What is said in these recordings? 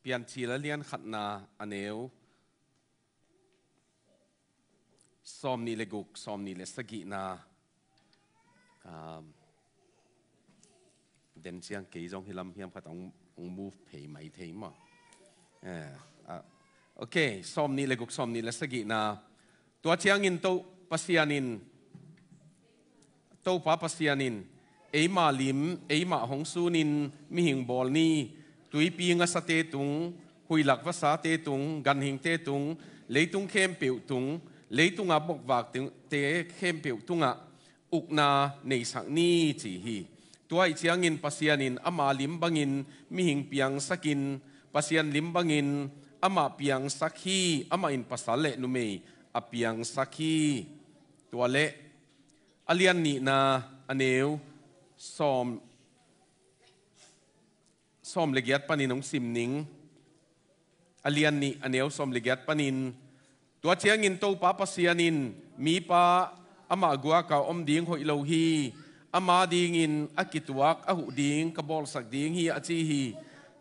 เปลี่ยนชีและเลียนขัดนาอเนวซอมนี่เลกุกซอมนี่เลสกินาเดนเซียงกี่จงฮิลัมเฮียมขัดององมูฟเพย์ไม่เทมอ่ะโอเคซอมนี่เลกุกซอมนี่เลสกินาตัวเชียงอินโตปัสยานินโตปาปัสยานินเอมาลิมเอมาฮงซูนินมิหิงบอลนี่ตุยปีงสเตตุงหุยหลักภาษาเตตุงกันหิงเตตุงเลยตุงเข้มเปียวตุงเลยตุงอาบกวากเตเข้มเปียวตุงอ่ะอุกนาในสักนี้จีฮีตัวไอเชียงอินปัสยานินอามาลิมบังอินมิหิงเปียงสกินปัสยานลิมบังอินอามาเปียงสักฮีอามาอินภัสาเลนุเมอเปียงสักฮีตัวเละอเลียนนีนาอเนวซอมสมเลียดปนินของซิมนิงอเลียนนี่อเนียวสมเลียดปนินตัวเชียงินโตปาปเสียนินมีปาอามากัวกาอมดิ้งหอยโลฮีอามาดิงินอากิตวักอหุดิ้งกบอลสักดิ้งฮีอาจีฮี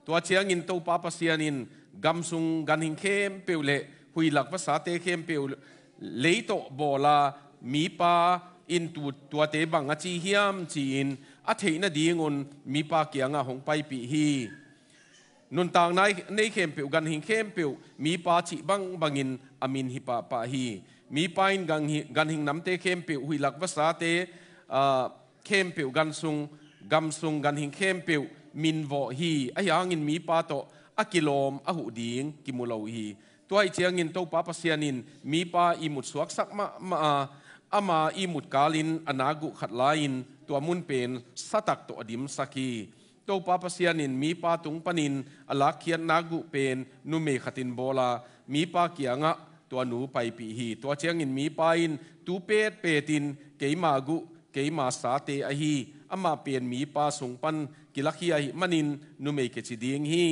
ตัวเชียงินโตปาปเสียนินกัมซุงกันหิงเข้มเปียวเล่หุยหลักภาษาเตเข้มเปียวเลยโตบอลามีปาอินตูตัวเตบังอาจีฮิมจีอิน a thei na di ngun mi pa ki anga hong pai pi hi nun tang nai nei khem pe gan hing khem pe mi pa chi bang bangin amin hi pa pa hi mi pain gang hi gan hing nam te khem pe hui lak wasa te a khem pe gan sung gam sung gan hing khem pe min vo hi a yang in mi pa to a kilom a hu ding ki mu lo hi tuai chiang in to pa pasianin mi pa i mut suak sak ma ma ama i mut kalin anagu khat lain ตัวมุนเป็นสตักตัวดิมสักีตัวปาปเสียนินมีปาตุงปนินอลักเขียนนากุเป็นนุเมขตินโบลามีปาเกียงะตัวหนูไปปีหีตัวเชียงอินมีปาอินตูเปตเปตินเกยมากุเกยมาสาเตอหีอามาเปลี่ยนมีปาสงปันกิลักฮีอิมันินนุเมกจิดีงฮี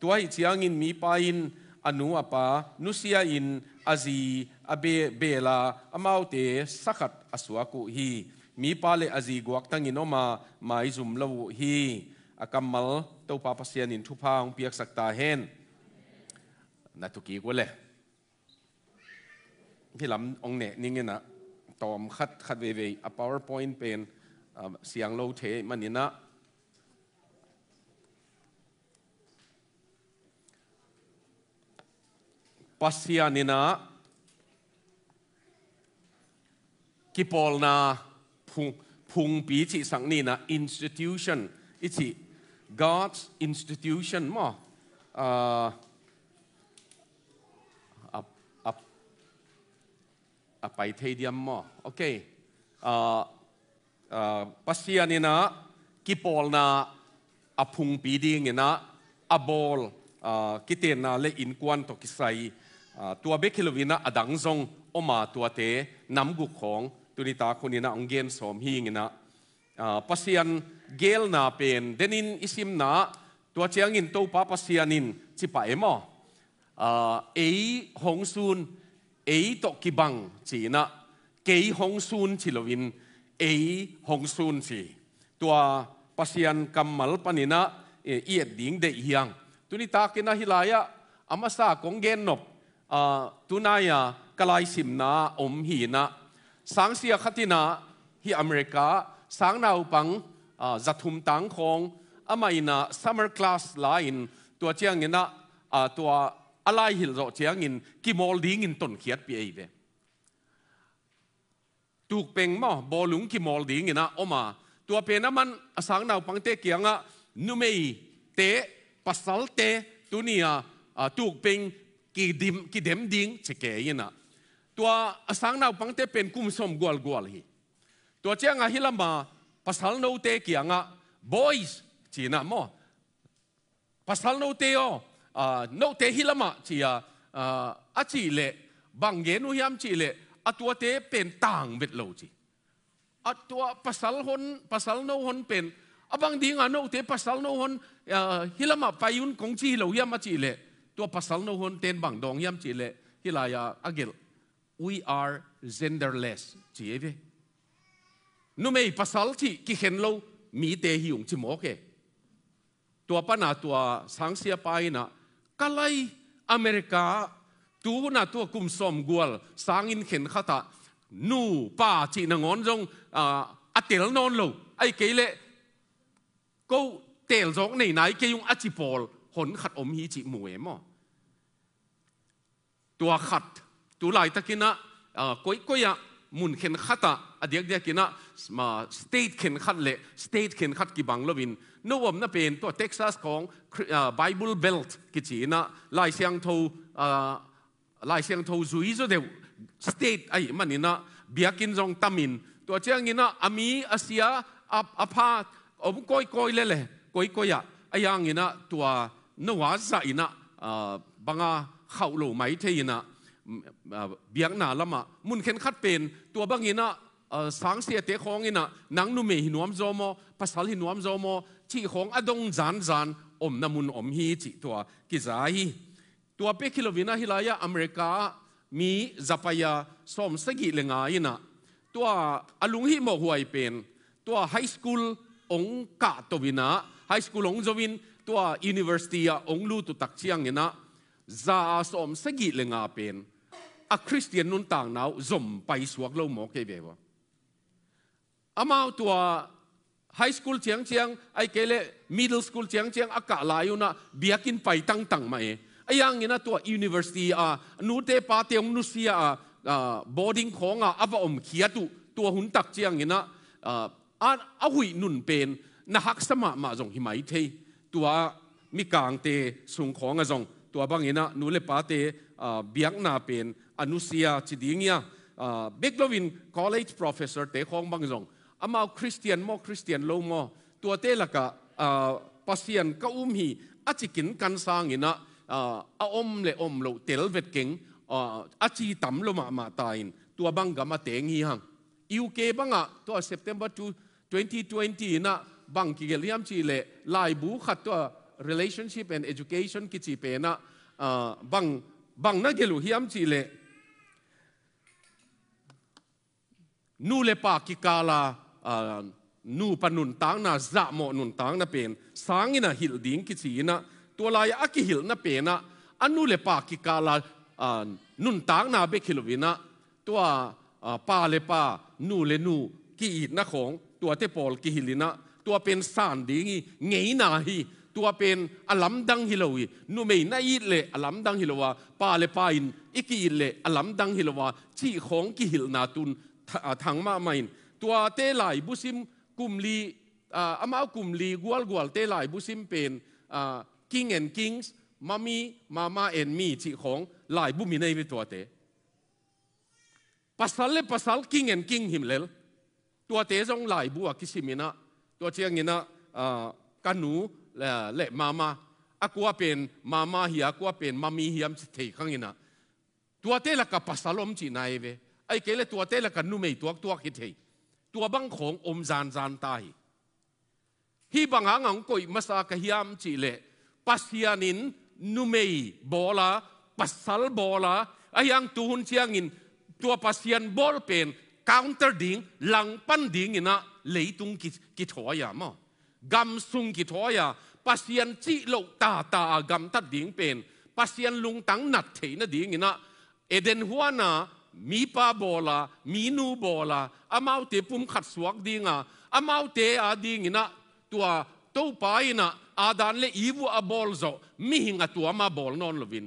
ตัวอิเชียงอินมีปาอินอนุอปานุเสียอินอาจีอเบเบลาอามาเตสักัดอสวกุฮีมีปาเลอาจีกวักตั้งอินอมามาอิจุมลาวฮีอากัมมลเต้าปาพัสยานินทุพาองเปียกสักตาเฮนนาทุกีกวเลยพี่ลำองเนนี่เงนะตอมคัดคัดเวเวอาวเวอร์พอยน์เป็นเสียงโลเทมันนี่นะปัสยานินะกิปอลนางพุงปีจิสังนีนะ institution อิจิ God's institution มออับอัไปเทียมมอโอเคอปัสยานี่นะกี่ปอลนะอับพุงปีดีงนะอับบอลกี่เตนนะเลอินกวนตกิไซตัวเบคิลวินะอดังซงออกมาตัวเตน้ำกุกของตุนิตาคนนี้นะองเกนสมหิงนะพัศยันเกลนาเป็นเดนินอิสิมนะตัวเชียงอินตัวป้าพัศยันินจิปะเอมอเอ๋หงซูนเอ๋ตกิบังจีนะเกยหงซูนชิลวินเอ๋หงซูนสีตัวพัศยันกัมมลปนินะเอียดดิ่งเดียงตุนิตากินะฮิลายะอามาซากงเกนนบตุนายะกลายสิมนะอมหีนะสังเสียคตินาที่อเมริกาสังนาวปังจัตุมตังคงอามาอินาซัมเมอร์คลาสลายนตัวเจียงอินนะตัวอะไรหิลโรเจียงอินกิมอลดิ้งินต้นเขียดปีเอเดถูกเป็งมับอลุงกิมอลดิ้งินะออกมาตัวเป็นน้ำมันสังนาวปังเตเกียงอะนุเมยเตปัสสลเตตุนียถูกเป็งกิดิมกิเดมดิงเชเกยินะตัวสังนาวปังเตเป็นกุมสมกวลกวลฮีตัวเจ้างาิลมาภาษาโนเตกียงะ boys จีน่ะมอภาษาโนเตอโนเตหิลมาจีอาอาจีเลบางเยนุยามจีเลอตัวเตเป็นต่างเวทโลจีอตัวภาษาฮนภาษาโนฮนเป็นอบางดีงาโนเตภาษาโนฮนหิลมาไปยุนคงจีโลยามจีเลตัวภาษาโนฮนเตนบางดองยามจีเลฮิลายาอเกล we are genderless ทีเอฟเนูไม่ภาษาที่กิเห็นเรามีเตหิวงจิมโอเคตัวปนาตัวสังเสียไปนะกลายอเมริกาตัวนาตัวกุมสมกวลสังอินเห็นขะตานูป้าจีนงอนจงอาเตลนอนลูไอเกลเ่ก็เตลจงไหนไหนเกยุงอาจิปอลหนขัดอมหิจิมวยม่อตัวขัด tu lai takina koi koya mun khen khata adiak dia kina ma state khen khat le state khen khat ki banglovin no om na pen to texas kong bible belt ki china lai siang tho lai siang tho zui zo de state ai manina biakin jong tamin to chiang ina ami asia ap apa om koi koi le le koi koya ayang ina tua no wa za ina banga khau lo mai the ina เบียงหนาละมะมุนเข็นคัดเป็นตัวบางอินะสังเสียเตะของอินะนังนุ่มเมหินวมโจมอภาษาหินวมโจมอที่ของอดงจานจานอมน้ำมุนอมฮีจิตัวกิจายตัวเปกิโลวินาฮิลายาอเมริกามีจับไปยาสมสกิเลงายินะตัวอลุงฮิโมหวยเป็นตัวไฮสคูลองกาตัววินาไฮสคูลองจวินตัวอินิเวอร์ซิตี้องลูตุตักเชียงินะจะสมสกิเลงาเป็นอาคริสเตียนนุนต่างนาวจมไปสวกเล่าหมอเกเบวะอามาตัวไฮสคูลเชียงเชียงไอเกเลมิดเดิลสคูลเชียงเชียงอากาลายุนะเบียกินไปตั้งตั้งมาเองไอยังงี้นะตัวอูนิเวอร์ซิตี้อ่ะนูเตปาเตอมนูเซียอ่ะบอดิงของอ่ะอาวอมเขียตุตัวหุ่นตักเชียงงี้นะอ่าอ่ะหุยนุนเป็นนะฮักสมะมาจงหิมาอิเทตัวมีกางเตสุงของอาจงตัวบางงี้นะนูเลปาเตเบียกนาเป็น Anusia Chidingia uh, ờ, Beklovin college professor te khong bang zong amao Christian mo Christian lo mo tua te laka uh, ờ, pasian ka um hi achikin kan sang ina uh, ờ, a om le om lo tel vet king uh, achi tam lo ma ma tain tua bang ga teng hi hang UK banga to September 2 2020 na bang ki geliam chi le lai bu khat to relationship and education ki chi pe na bang bang na gelu hiam chi le นูเลปากิกาลานูปนุนตังนาจะหมอนุนตังนาเป็นสังินะหิลดิงกิจีนะตัวลายอักิหิลนาเป็นนะอันนูเลปากิกาลานุนตังนาเบคิลวินะตัวป้าเลป้านูเลนูกีอิดนะของตัวเทปอลกิฮิลินะตัวเป็นสานดิงงเงยนาฮีตัวเป็นอัลัมดังฮิโลวีนูไม่น่าอิดเลอัลัมดังฮิโลวาปาเลปาอินอิกิอิดเลอัลัมดังฮิโลวาชีของกิฮิลนาตุนถังมาไม่ตัวเตไหลบุซิมกุมลีอามากุมลีกวลกวลเตไหลบุซิมเป็นกิ้งแอนกิ้งส์มามีมามาแอนมีจีของหลายบุมีในวิตัวเตภาษาเลภาษากิ n งแอนกิ n งหิมเลลตัวเตจงหลายบัวกิสิมินะตัวเชียงนี่นะกันหูและมามาอากัวเป็นมามาเฮียกัวเป็นมามีเฮียมสิทธิขังินะตัวเตละกับภาษาลมจีนายเวไอ้เกลตัวเตละกันนู่ไม่ตัวตัวคิดเฮตัวบังของอมจานจานตายฮีบังหางงกอยมาสากะฮิยามจิเลปัสยานินนู่ไม่บอลาปัสสัลบอลาไอ้ยังตูหุนเชียงินตัวปัสยานบอลเป็น counter ding lang pan ding ina leitung ki ki thoya mo gam sung ki thoya pasian chi lo ta ta gam ta ding pen pasian lung tang nat the na ding ina eden huana มีปาบอลามีนูบอลาอามาเตปุ่มขัดสวกดิงอ่ะอามาเตอาดิงินะตัวตู้ไปนะอาดานเลอีวัวอบอลโซมิหิงตัวมาบอลนอนลวิน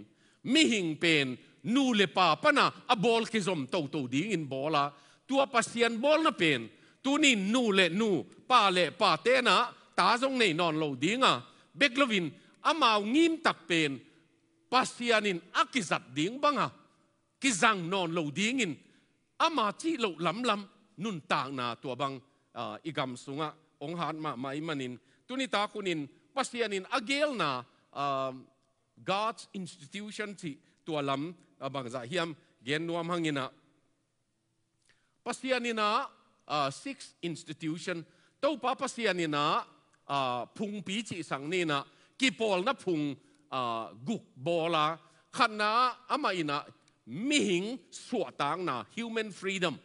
มิหิงเป็นนูเลปาปะนะอบอลคิซอมตู้ตู้ดิงินบอลาตัวปัสเซียนบอลนะเป็นตัวนี้นูเลนูปาเลปาเตนะตาซงในนอนโลดิงอ่ะเบกลวินอามางิมตักเป็นปัสเซียนินอักิจัดดิงบังอ่ะ cái rằng non lâu điên in ama chi lâu lắm lắm nun ta na tua bang igam sunga ong han ma mai manin ta kunin pasianin agel na God's institution thì tua lam bằng dạ hiam gen nuam hangina pasianina uh, six institution to pa pasianina uh, phung pi chi sang ni na ki pol na phung uh, guk bola khana ama ina mi hing suwa tang na human freedom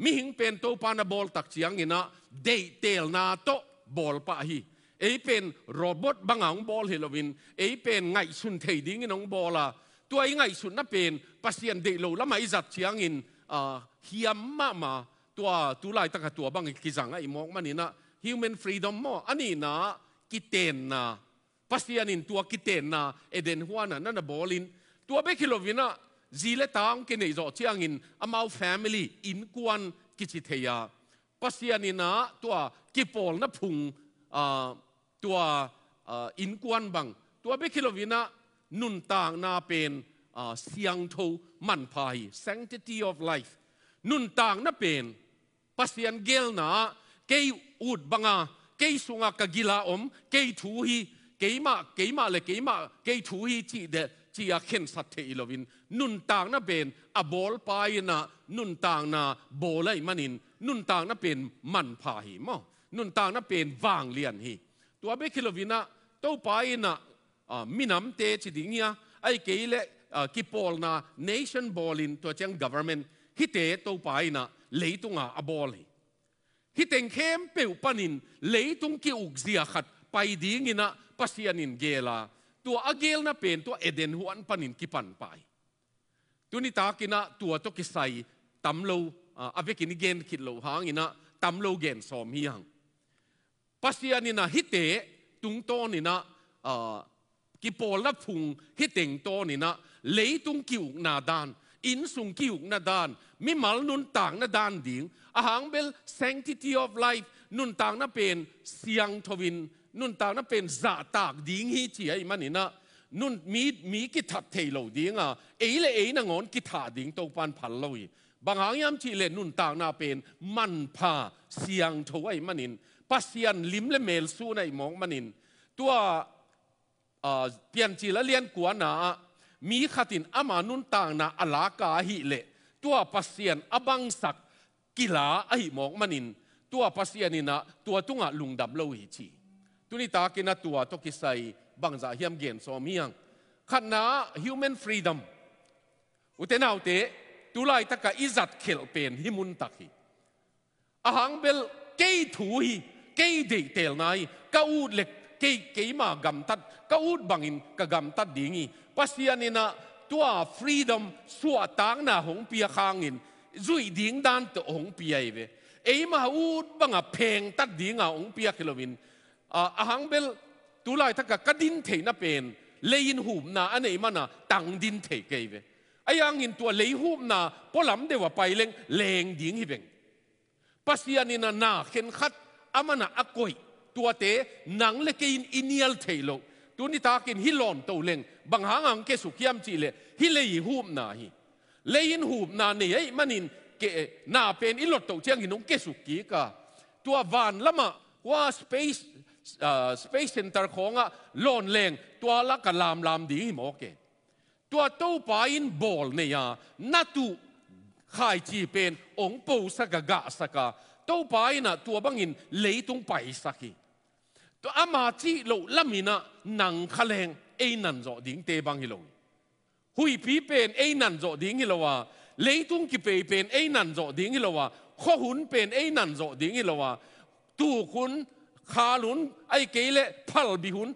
mi hing pen to pa na bol tak chiang ina de tel na to bol pa hi ei pen robot bangang bol helowin ei pen ngai sun thei ding nong bola tuai ngai sun na pen pasien de lo lama izat chiang in hiam ma ma tua tu lai tak tua bang ki zanga i mok manina human freedom mo ani na kiten na pasian in tua kiten na eden huana na na bolin tua bekilovina gì lệ ta ông cái này rõ chiang in amau family in quan kí chỉ thấy à pasian in tua kí pol na phung à tua à, in quan bằng tua biết khi lo vina nun tang na pen à siang thâu man phai sanctity of life nun tang na pen pasian gel na cái ud banga cái sunga kagila om cái thu hi cái mà cái mà là cái mà cái thu hi chỉ để จียเข็นสัตย์เทอิลวินนุนต่างนับเป็นอบอลพายนะนุนต่างนาโบไลมันินนุนต่างนับเป็นมันพาหิมอนุนต่างนับเป็นวางเลียนหิตัวเบคิลวินะตัวพายนะมินัมเตจิดิงยาไอเกเลกิปอลนาเนชั่นบอลินตัวเจงกัฟเวอร์เมนฮิตเตตัวพายนะเลยตุงอบอลหิฮิตเองเข้มเปียวปันินเลยตุงกิอุกเสียขัดไปดิงินะพัสยานินเกลาตัวอเกลน่ะเป็นตัวเอเดนหัวนปนินกิปันไปตัวนี้ตากินะตัวตัวกิใส่ตำโลอาเวกินเกนคิดโลหางอินะตำโลเกนสอมฮิยังปัสยานินะฮิเตตุงโตนินะกิโปลับพุงฮิเตงโตนินะเลยตุงกิวนาดานอินสุงกิวนาดานมิมาลนุนต่างนาดานดิ่งอาหางเบลเซนติตี้ออฟไลฟ์นุนต่างนาเป็นเสียงทวินนุ่นตาวนั้นเป็นซาตากดิ้งฮีเทียอีมันนี่นะ นุ่นมีมีกิทัดเทโลดิ้งอ่ะเอ๋เลยเอ๋นงอนกิทาดิ้งตวปันพันลอย บาง่างยามทีเลนุ่นตาวนาเป็นมันพาเสียงถวยมันนินปัสยันลิมและเมลสู้ในมองมันนิน ตัวเตียนจีละเลียนกัวนามีขัดินอามานุนต่างนาอลากาฮิเล ตัวปัสยันอบังสักกิลาไอหมองมันิน ตัวปัสยันนินะ ตัวตุงะลุงดำเลวหิจีตุนิตากินตัวตกิใส่บังจาเฮียมเกียนสอมียงขณะ human freedom อุตนาอุตตุไลตะกะอิจัดเขลเป็นหิมุนตักฮีอาหังเบลเกยถูฮีเกยเดเตลนายกาอูดเล็กเกยเกยมากำตัดกาอูดบังอินกะกำตัดดิ่งีปัสยานินะตัว freedom สวตางนาหงเปียคางอินจุยดิ่งดานตะหงเปียเวเอ้มาอูดบังอ่ะเพงตัดดิ่งอ่ะหงเปียกิโลวินอาหังเบลตุลาทักกะดินเทน่เป็นเลยินหูมนาอันไหนมันนะตังดินเทเกยเวไอ้ยังอินตัวเลยหูมนาพอลำเดวไปเล่งเลงดิ่งฮิเบงปัสยานินานาเข็นขัดอามันนะอากยตัวเตนังเลกินอินเียลเทโลตัวนี้ตากินฮิลอนตัวเล่งบางหางังเกสุขยามจีเลฮิเลยหูมนาฮิเลยินหูมนาเนี่ยมันอินเกนาเป็นอิลดตัวเชียงหินงเกสุกีกาตัววานละมาว่าสเปซเสปซเซ็นเตอร์ของอ่ะลอนเลงตัวลักกะลามลามดีหมอเกตัวตู้ปายนบอลเนี่ยนัตุขายจีเป็นองปูสกกะสกะตู้ปายนะตัวบังอินเลยตรงไปสักีตัวอามาจีโลลามินะนังขะเลงเอ็นันจอดิ่งเตบังฮิโลหุยพีเป็นเอ็นันจอดิ่งฮิโลวาเลยตรงกิเปเป็นเอ็นันจอดิ่งฮิโลวาข้อหุนเป็นเอ็นันจอดิ่งฮิโลวาตู้คุณขาลุนไอ้เกลเลพัลบิหุน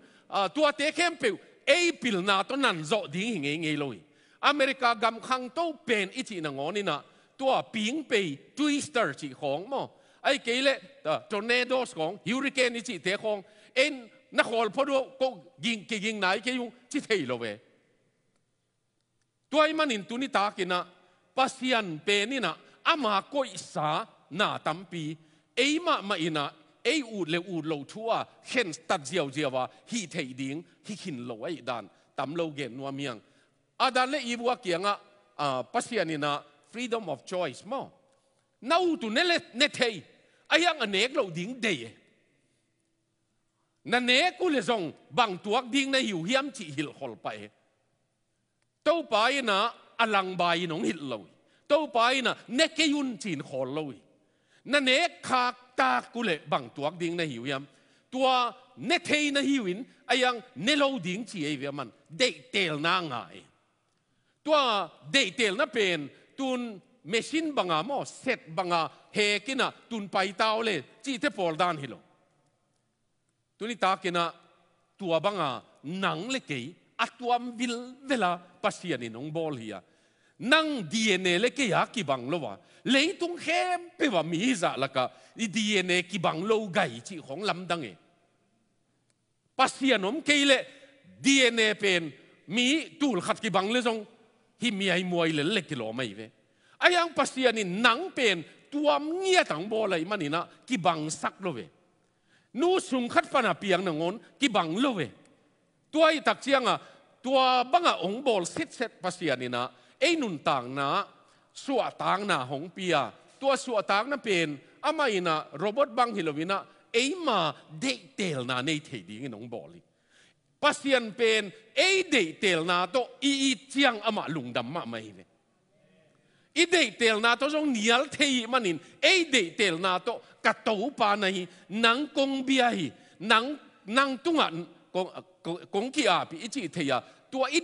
ตัวเตะเข้มเปียวเอปิลนาต้นนั่นจอดิ้งหิงเงยเลยอเมริกากำคังโตเป็นอิจินงอนี่นะตัวปิงเปยทวิสเตอร์จีของมอไอ้เกลเลตอร์เนโดสของฮิวริเกนอิจิเตะของเอ็นนักขอลพอดูก็ยิงกิยิงไหนเกยุงจิเทยโลเวตัวไอ้มันอินตุนิตากินะปัสยันเป็นนี่นะอามาโกอิสานาตัมปีเอ้มามาอินะเออูเลอูดโลทัวเข็นตัดเจียวเจียวว่าฮีเทีดิงฮีขินโลไอ้ดันตำโลเกนว่ามียงอาดันเลอีบวกเกียงอ่ะปัศยานีนะ freedom of choice มั้น่าอูตุเนลเนเทยไอ้ยังอเนกโลดิงเดย์นั่นเนกูเลยสงบางตัวดิงในหิวเฮียมจีฮิลฮอลไปตู้ไปนะอัลังใบน้องฮิลลอยตู้ไปนะเนกยุนจีนฮอลลอยนั่นเนกขากตากุเลบังตัวดิ่งในหิวยำตัวเนเธอฮนหิวินไอยังเนโลดิ่งเฉียวยมัน เดเตลนางไงตัวเดตเตลนัะเป็นตุนเมชินบังอามเซตบังอาเฮกินะตุนไปตาวเลจีเทฟอลดานฮิโลตุนิตากินะตัวบังอานังเล็กยีอัตวมวิลเวลาพัสยานินงบอลฮิยานั่งดีเอ็นเอเล็กยากิบังโลวะเลยตุงเข้มเปว่ามีจะละก็ดีเอ็นเอกิบังโลไกจีของลำดังเอปัสยานมเคลเลดีเอ็นเอเป็นมีตูลขัดกิบังเลยงที่มีไอ้มวยเล็กกิโลไม่เวไอ้ยังปัสยานี่นังเป็นตัวเงียตัางโบเลยมันนี่นะกิบังสักโลเว นู้สุงขัดปนาเปียงนงอนกิบังโลเว ตัวไอ้ตักเชียงอ่ะตัวบังอ่ะองบอลเซ็ตเซ็ตปัสยานี่นะ ei nun tang na suwa tang na hong pia tua suwa tang na pen ama ina robot bang hilowina ei ma de tel na nei thei ding nong boli pasian pen ei de na to i i chiang ama lungdam ma mai ne i na to jong nial thei manin ei de na to ka pa nai nang kong bia hi nang nang tunga kong kong ki a pi ichi ya tua i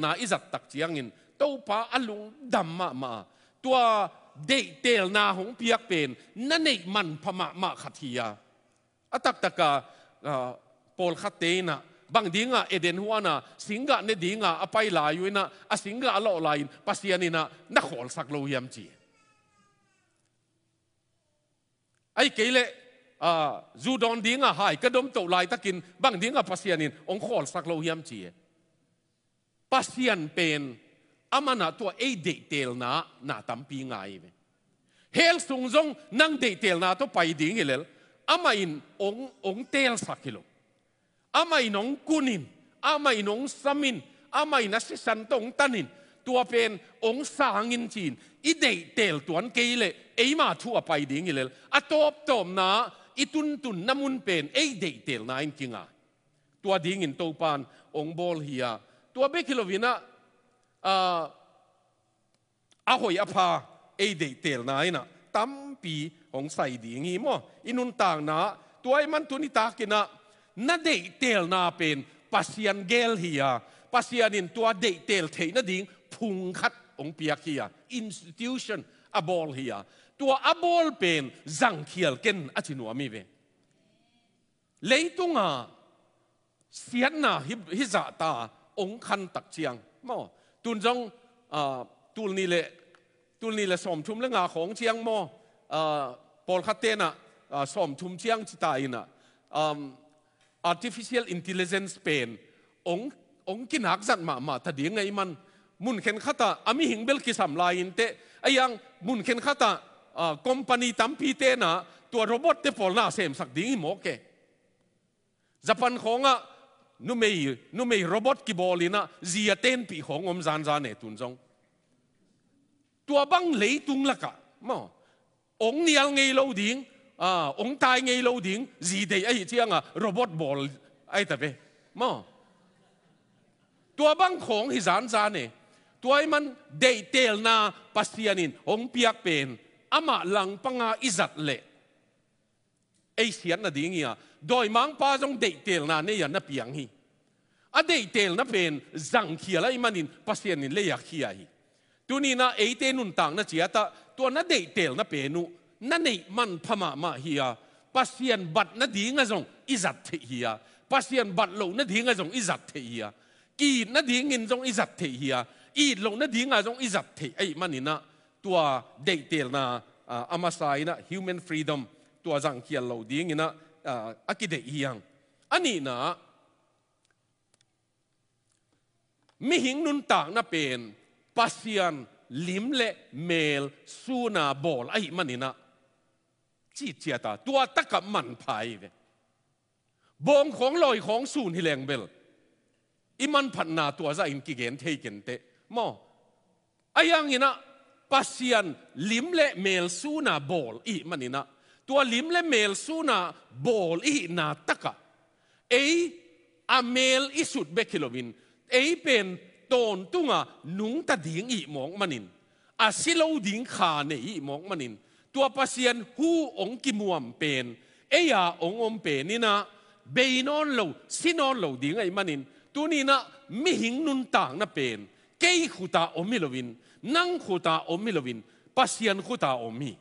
na i zat chiang in topa alung damma ma tua de tel na hong piak pen na nei man phama ma khathia atak taka pol khatena bang dinga eden huana singa ne dinga apai la yuina a singa alo lain pasianina na khol sak lo yam chi ai keile zu don dinga hai ka dom to lai takin bang dinga pasianin ong khol sak lo yam chi pasian pen Ama na tua ei de tel na na tampi ngai ve hel sung zong nang de tel na to pai ding ilel ama in ong ong tel sakilo ama in ong kunin ama in ong samin ama in asi san tong tanin tua pen ong sangin chin i de tel tuan keile ma thu apai ding A top tom na itun tun namun pen ei de tel na in kinga tua ding in pan ong bol hia tua bekilovina อาหอยอภาเอเดเตลนายนะตั้มปีของใส่ดีงี้มั้งอินุนต่างนะ ตัวไอ้มันตุนิตากินะนาเดเตลนาเป็นปัสยันเกลเฮียปัสยันินตัวเดเตลเทน่นดิ่งพุงคัดองเปียกเฮีย อินสติทูชันอบอลเฮียตัวอบอลเป็นสังเคียลเกนอาจินัวมีเว เลยตุงอ่ะเสียนนาฮิจาตา องคันตักเชียงมั้งตุนจงตุลนี่แหละตุลนี่แหละสมทุมเละงาของเชียงโมปอลคาเตนะสมทุมเชียงจิตายนะ artificial intelligence เป็นององกินหักสัดมามาแต่ดีไงมันมุนเข็นขัตาอามิหิงเบลกิสัมลายินเตไอยังมุนเข็นขัตาคอมพานีตัมพีเตนะตัวโรบอทเตฟอลน่าเซมสักดี้งหมอเกญี่ปุ่นของอ่ะ nu mei nu mei robot ki bolina zia ten pi hong om zan zan ne tun jong tua bang lei tung laka mo ong nial ngei lo ding à ong tai ngei lo ding gì đấy ai chiang à robot ball ai ta về mo tua bang khong hi zan zan ne tua ai man dei tel na pasianin ong piak pen ama lang panga izat le ไอเสียนน่ะดี่งอ่ะโดยมังปาจงเด็เตลน่ะเนี่ยนัะเปียงฮีอเด็กเตลนัะเป็นจังเขียแลอวมันนินพัศยานินเลียเขียฮีตัวนี้นะเอเตนุนต่างนะเจียตาตัวน่นเด็เตลนัะเป็นนุนั่นเองมันพม่ามาเฮียพัศยานบัดน่ะดีงี้จงอิจัดเฮียพัศยานบัดโลน่ะดีงี้จงอิจัดเทียกีน่ะดีงเงินจงอิจัดเทียอีโลน่ะดีงี้จงอิจัดเทียไอมันนินนะตัวเด็เตลน่ะอามาไซนะ human freedom ตัวจังเขียนเราดีงี้นะอักิเดียงอันนี้นะมิหิงนุนต่างนะเป็นปัสยันลิมเละเมลซูนาบอลไอ้มันนี่นะจีเจียตาตัวตะกับมันภายเนี่บงของลอยของสูนฮิแรงเบลอิมันพันนาตัวจะอินกิเกนเทเกนเตมอไอ้ยังงี่นะปัสยันลิมเละเมลซูนาบอล อีมันนี่นะ tua lim le mel suna bol i na taka ei a mel i sut bekilovin ei pen ton tunga nung ta ding i mong manin a silo ding kha ne i mong manin tua pasien hu ong ki muam pen eya ong om pe ni na beinon lo sinon lo ding ai manin tu ni na mi hing nun tang na pen kei khuta omilovin nang khuta omilovin pasian khuta omi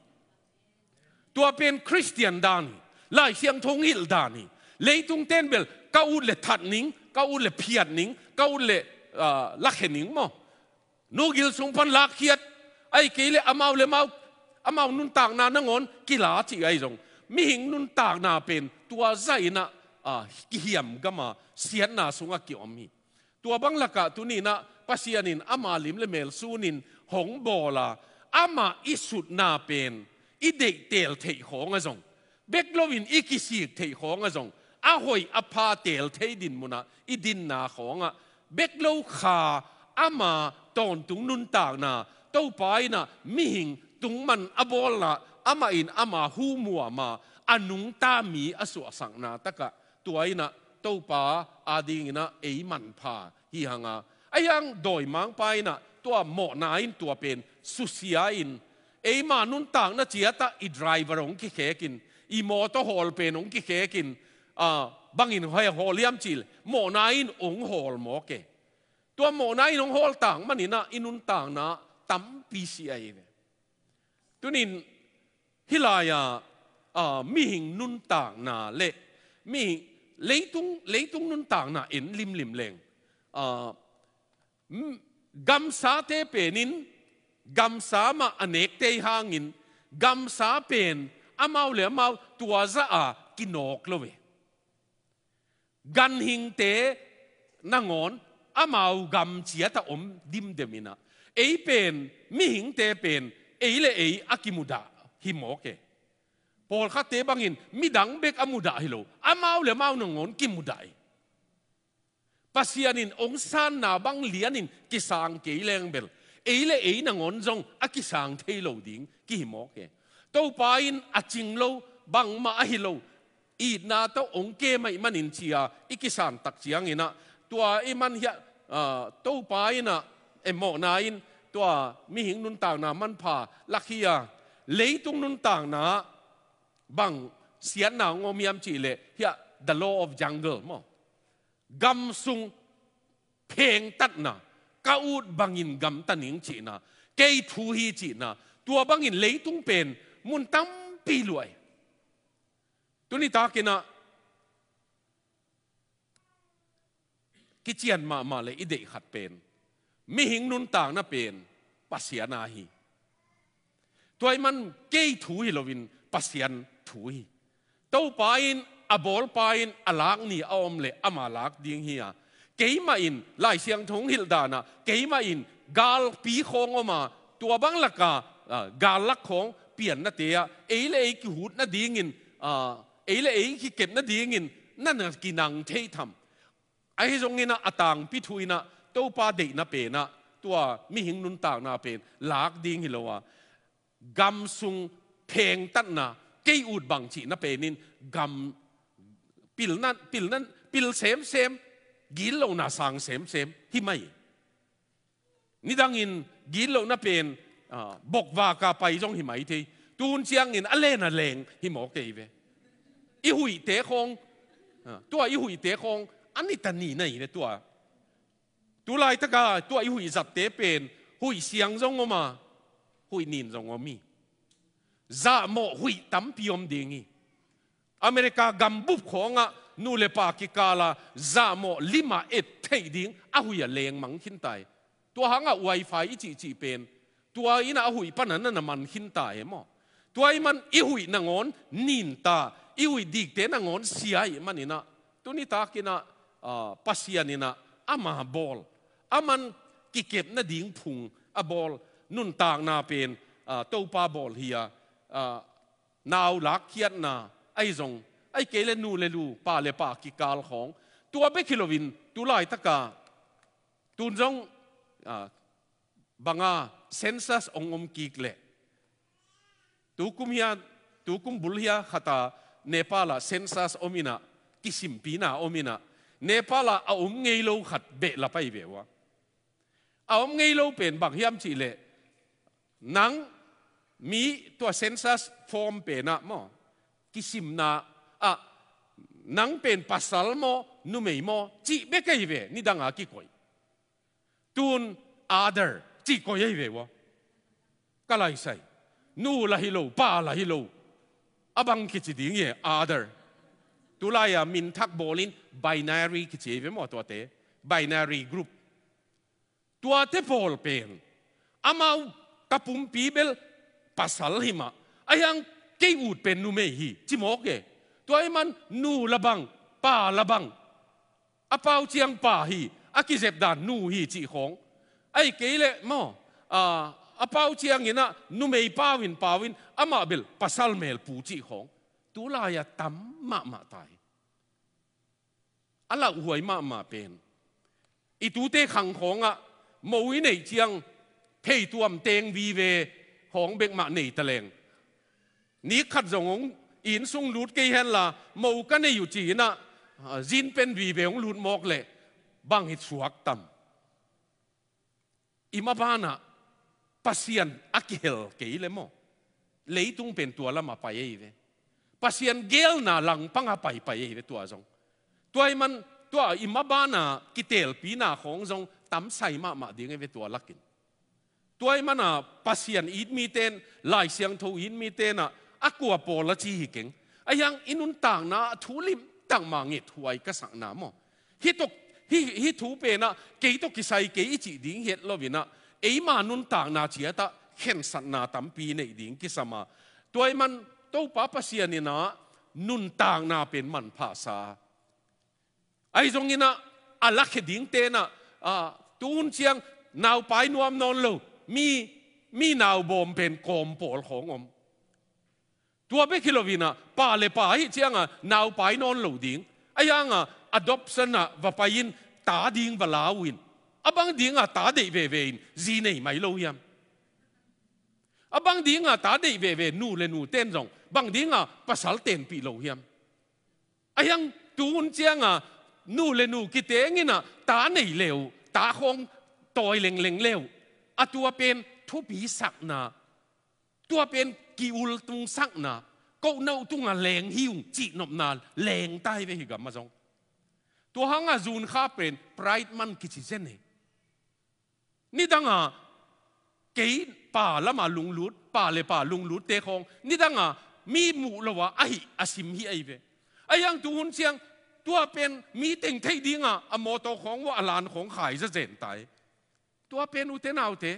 ตัวเป็นคริสเตียนดานีลายเสียงทงอิลดานีเลยตุงเต้นเบลก้าอุลเลทัดนิงก้าอุลเลเพียดนิงก้าอุลเลลักเห็นิงมั้งนูกิลสุงพันลักเขียดไอ้กี่เลอามาเลมาอามานุนต่างนานงอนกีฬาที่ไอ้จงมีหิงนุนต่างนาเป็นตัวใจนะกิเหียมกมาเสียนนาสุงกิอมีตัวบังละกะตุนีนะปัสยานินอามาลิมเลเมลซูนินหงโบลาอามาอิสุดนาเป็นอีเดตเตลเทหงอ่ะจงเบกลวินอีกิสิกเทหงอ่ะจงอาหอยอพาเตลเทดินมุนะอีดินนาหงอ่ะเบกลูขาอามาตอนตุงนุนตากนาเต้าไปนะมิหิงตุงมันอบอลละอามาอินอามาหูมัวมา อนุงตามีอสวสังนาตะกะ ตัวอ้นะเต้าป้าอาดีงนะเอมันพาฮิฮังอ่ะไอยังดอยมังไปนะตัวหมอนาอินตัวเป็นสุสียาอินเอ้มานุนต่างนะเจียตะอีดรายบรองกิเขกินอีมอตฮอลเป็นองกิเขกินอ่าบังอินหอฮอลียมจิลหมอนายนองฮอลหมอเกตัวหมอนายนองฮอลต่างมันนี่นะอินุนต่างนะตั้มปีซีไอเนี่ยตัวนินฮิลายาอ่ามีหิงนุนต่างนาเล มีเลยตุงเลยตุงนุนต่างนะเอ็นลิมลิมเลงอ่ากัมซาเตเปนิน gam sa ma anek te hangin sa pen amau le amau tua tuaza a kinok lowe gan hing te nangon amau gam chia ta om dim demina ei pen mi hing te pen ei le ei akimuda himo himoke pol kha te bangin mi dang bek amuda hilo amau le mau nangon kimudai e. pasianin ong san na bang lianin kisang ke leng bel ấy là ấy là ngon rong à cái sáng thấy lâu điện cái mỏ kì tàu bay in à chừng lâu băng mà à lâu ít na tàu ông kê mà iman in chia ít cái sáng tắc chiang in à tua iman hiạ à ờ, tàu bay in à em mỏ na in tua mi hình nun tàng na man phà lạc hi à, lấy tung nun tàng na băng xiên nào ngô miam chỉ lệ hiạ the law of jungle mà gam sung phèn tắt nào kaut in gam ta taning chi na cây thu hi chi na tua in lấy tung pen muốn tam pi luai ni ta na kichian ma ma le ide khát pen mi hing nun tang na pen pasiana hi ai man cây thu hi lo lovin pasian thu hi to pain a bol pain alak ni aom le ama lak ding hi a กมาอินลายเสียงทงฮิลดานะ เกมาอินกาลปีคงออกมาตัวบังลักกากาลลักคองเปลี่ยนนาเตียเอเลเอกิหูดนาดีงินเอเลเอกิเก็บนาดีงินนั่นกินังเททำไอ้ทรงนี้นะอต่างพิทุยนะเต้าปาเดนะเปนะตัวมิหิงนุนต่างนาเป็นหลากดีงิลวะกำซุงเพงตันนะเกี่ยอูดบังชีนะเปนินกำปิลนั่นปิลนั่นปิลเซมเซมกิลลหน้าสังเสมเสมที่ไม่นี่ดังอินกิลลหน้าเป็นบกวากาไปจงทีไม่ทีตูนเชียงอินอะไรน่าแรงที่หมอกเตยเวอีหุ่ยเตะคงตัวอีหุ่ยเตะคงอันนี้ตันนี่ไหนเนี่ยตัวตัวไรตะกาตัวอีหุ่ยจับเตะเป็นหุ่ยเชียงจงออกมาหุ่ยนินจงออกมีจ่าหมอกหุ่ยตั้มพิยมดีงี้อเมริกากำบุบของอ่ะนูเลปากิกาลาซาโมลิมาเอ็ดเทดิงอาหุยเลงมังขินไตตัวหางอ่ะไวไฟอิจีจีเป็น ตัวอินะอาหุยปนันนั่นมันขินไตเห็มอตัวอีมันอีหุยนางอนนินตาอีหุยดีกเตนางอนเสียมันนี่นะตัวนี้ตากินะปัสยานี่นะอามาบอลอามันกิเก็บนาดิ่งพุงอาบอล นุ่นต่างนาเป็นตัวปาบอลเฮียนาวลักเคียนนาไอ้จงไอ้เกลนูเลลูป่าเลป่ากิกาลของตัวเบคิโลวินตัวลายตะกาตุนจงบังอาเซนซัสองอมกีกเลตัวกุมเฮียตัวกุมบุลเฮียขัตาเนปาลาเซนซัสอมินะกิสิมปีนาอมินะเนปาลาเอาอมเงยโลขัดเบะละไปเบวะเอาอมเงยโลเป็นบางยามจีเลนังมีตัวเซนซัสฟอร์มเป็นอะมอกิสิมนาอะนังเป็นภาษาลโมนุเมยโมจีเบกเวนี่ดังอากิโกยตุนอาเดอร์จีโกยเววะก็ไลใส่นูลาฮิโลปาลาฮิโลอบังคิดจีดิ้งี้ยอาเดอร์ตุลายามินทักโบลินไบนารีคิจเวมอตัวเตไบนารีกรุ๊ปตัวเตพอลเป็นอามาวกับปุ่มปีเบลภาษาลิมาไอยังเกี่ยวดเป็นนุเมฮีจิมกเกตัวมันนูระบังป่าระบังอาเปาเจียงป่าฮีอากิเจ็บด่านนูฮีจีของไอ้เกเลเมออ่าอาเปาเจียงเนี่ยนะนูไม่ป้าวินป้าวินอามาเบลปัสสาวเมลปูจีของตุลายตั้มมามาตายอัลลหวยมามาเป็นอีตัวเตขังของอ่ะมวยในเจียงเทตัวมเตงวีเวของเบกมาในตะเลงนี้ขัดสงง in sung lut ke hen là mâu ka ne yu chi na à, zin pen vi be ong lut mok le bang hi suak tam ima bana pasian akil ke ile mo leitung pen tua lama pa ye ve pasian gel na lang pang panga pai pa ye ve tua zong tuai man tua ima bana kitel pi na khong zong tam sai ma ma ding ve tua lakin tuai mana pasian it mi ten lai siang tho in mi ten na à, อากัวปอละจีฮิกิงไอยังอินุนต่างนาทูลิมต่างมางิดหวยกษัตริย์นามอฮิตุกฮิฮิทูเปนะเกยตุกิไซเกยจีดิงเฮตดลวินะเอมานุนต่างนาเชียตะเข็นสันนาตัมปีในดิงกิสมาตัวมันตู้ป้าปเสียนินะนุนต่างนาเป็นมันภาษาไอ้ตรงนี้นะอัลลัคดิ้งเตนะตูนเชียงนาวไปนวมนอนลมีมีนาวบอมเป็นกอมปอลของอม tua be kilovina pa le pa hi chianga nau pai non lo ding ayanga adoption na va pain ta ding va lawin abang ding a ta dei ve vein zi nei mai lo yam abang ding a ta dei ve ve nu le nu ten rong bang ding a pasal ten pi lo yam ayang tuun chianga nu le nu ki te ngina ta nei leu ta khong toi leng leng leu atua pen thu bi sak na ตัวเป็นกิวลตุงสักนาก็เน่าตุงอ่ะแรงหิวจีนบนาแรงใต้ไปหิกับมาจงตัวหางอ่ะจูนข้าเป็นไพร์มันกิจเจนเนนี่ดังอ่ะเกีป่าละมาลุงลุดป่าเลยป่าลุงลุดเตะของนี่ดังอ่ะมีหมู่ละวะไอ้อาชิมฮีไอเวไอยังตัวหุ่นเชียง ตัวเป็นมีเต่งไทยดีงอ่ะอโมโตของว่าอลานของขายจะเจนตายตัวเป็นอุเทนเอาเทะ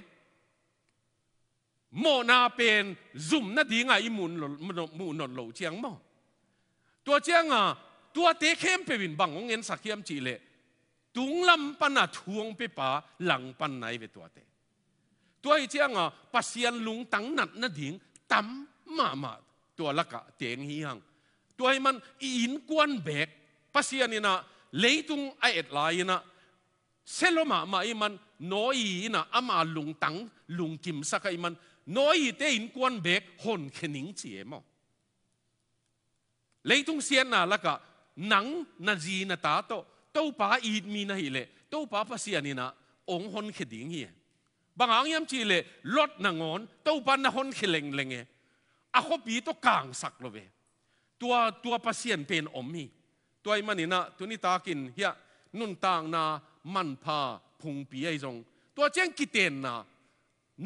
โมนาเป็น zoom นาดีง่ายมุนมูนนโลเจียงมอตัวเจียงอ่ะตัวเตะเข้มไปวินบังองเงินสักเขีมจีเลตุงลำปันอ่ะทวงไปป่าหลังปันไหนไปตัวเตะตัวเจียงอ่ะปัสยันลุงตั้งนัดนาดีงตั้มมามาตัวละกะเตียงฮียงตัวให้มันอินกวนแบกปัสยันนี่นะเลยตุงไอเอ็ดลายนะเซลมามาไอ้มันน้อยนะอามาลุงตั้งลุงกิมสักไอ้มันน้อยเตยินกวนเบกหนเขนิงเจมอเลยทุงเสียนน่ะละกะนังนาจีนาตาโตโตป้าอีดมีนาฮิเลโต้าป้าภาษีนี่นะองหนเขดิงเฮบางอังยมจีเลรถนางอนโตป้านาหนเขเลงเลงเออะคบีโตกางสักโลเวตัวตัวภาษีเป็นอมมีตัวอ้มันนี่น่ะตัวนี้ตากินเฮียนุ่นต่างนามันพาพุงปีไอ้จงตัวเจ้งกิเตนน่ะ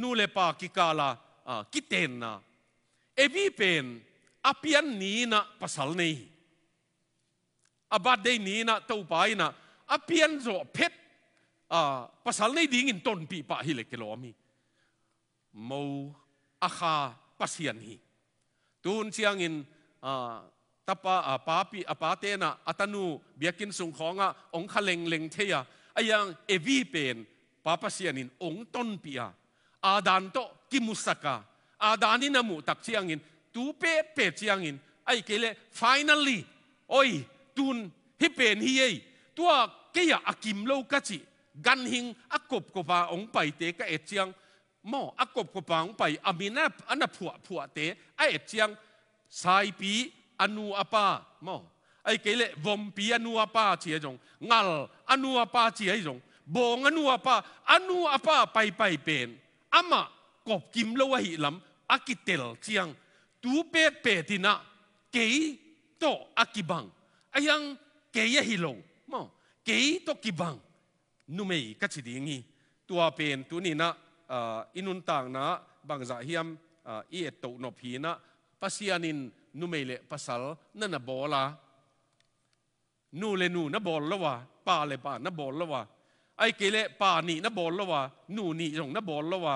นูเลปากิกาลากิเตนนะเอวีเป็นอภิยันนีนะปัสสลนีอาบัดได้นีนะเต้าไปนะอภิยันโจเพชรปัสสลนีดิ่งินต้นปีปะฮิเลกิโลมีมูอาคาปัสยันฮีตูนเชียงอินตาปาป้าปีอาปาเตนะอัตนูเบียกินสุงของอ่ะองค์ขเลงเลงเทียไอยังเอวีเป็นป้าปัสยันอินองต้นปีอ่ะ adan to kimusaka adani namu tak chiangin tu pe pe chiangin ai kele finally oi tun hi pen hi ei tua keya akim lo kachi gan hing akop ko pa ong pai te ka et chiang mo akop ko pa ong pai amina ana phua phua te ai et chiang sai pi anu apa mo ai kele vom pi anu apa chi e jong ngal anu apa chi ai e jong bong anu apa anu apa pai pai pen ama kop kim lo wa hi lam akitel chiang tu pe pe tina kei to akibang ayang kei ya hi lo mo kei to kibang numei ka chi dingi tua pen tu ni na inun tang na bang za hiam i et to no phi na pasianin numei le pasal na na bola nu le nu na bol lo wa pa le pa na bol lo wa ไอ้เกเลป่านี่นบอลละวะนู่นี่จงนบอลละวะ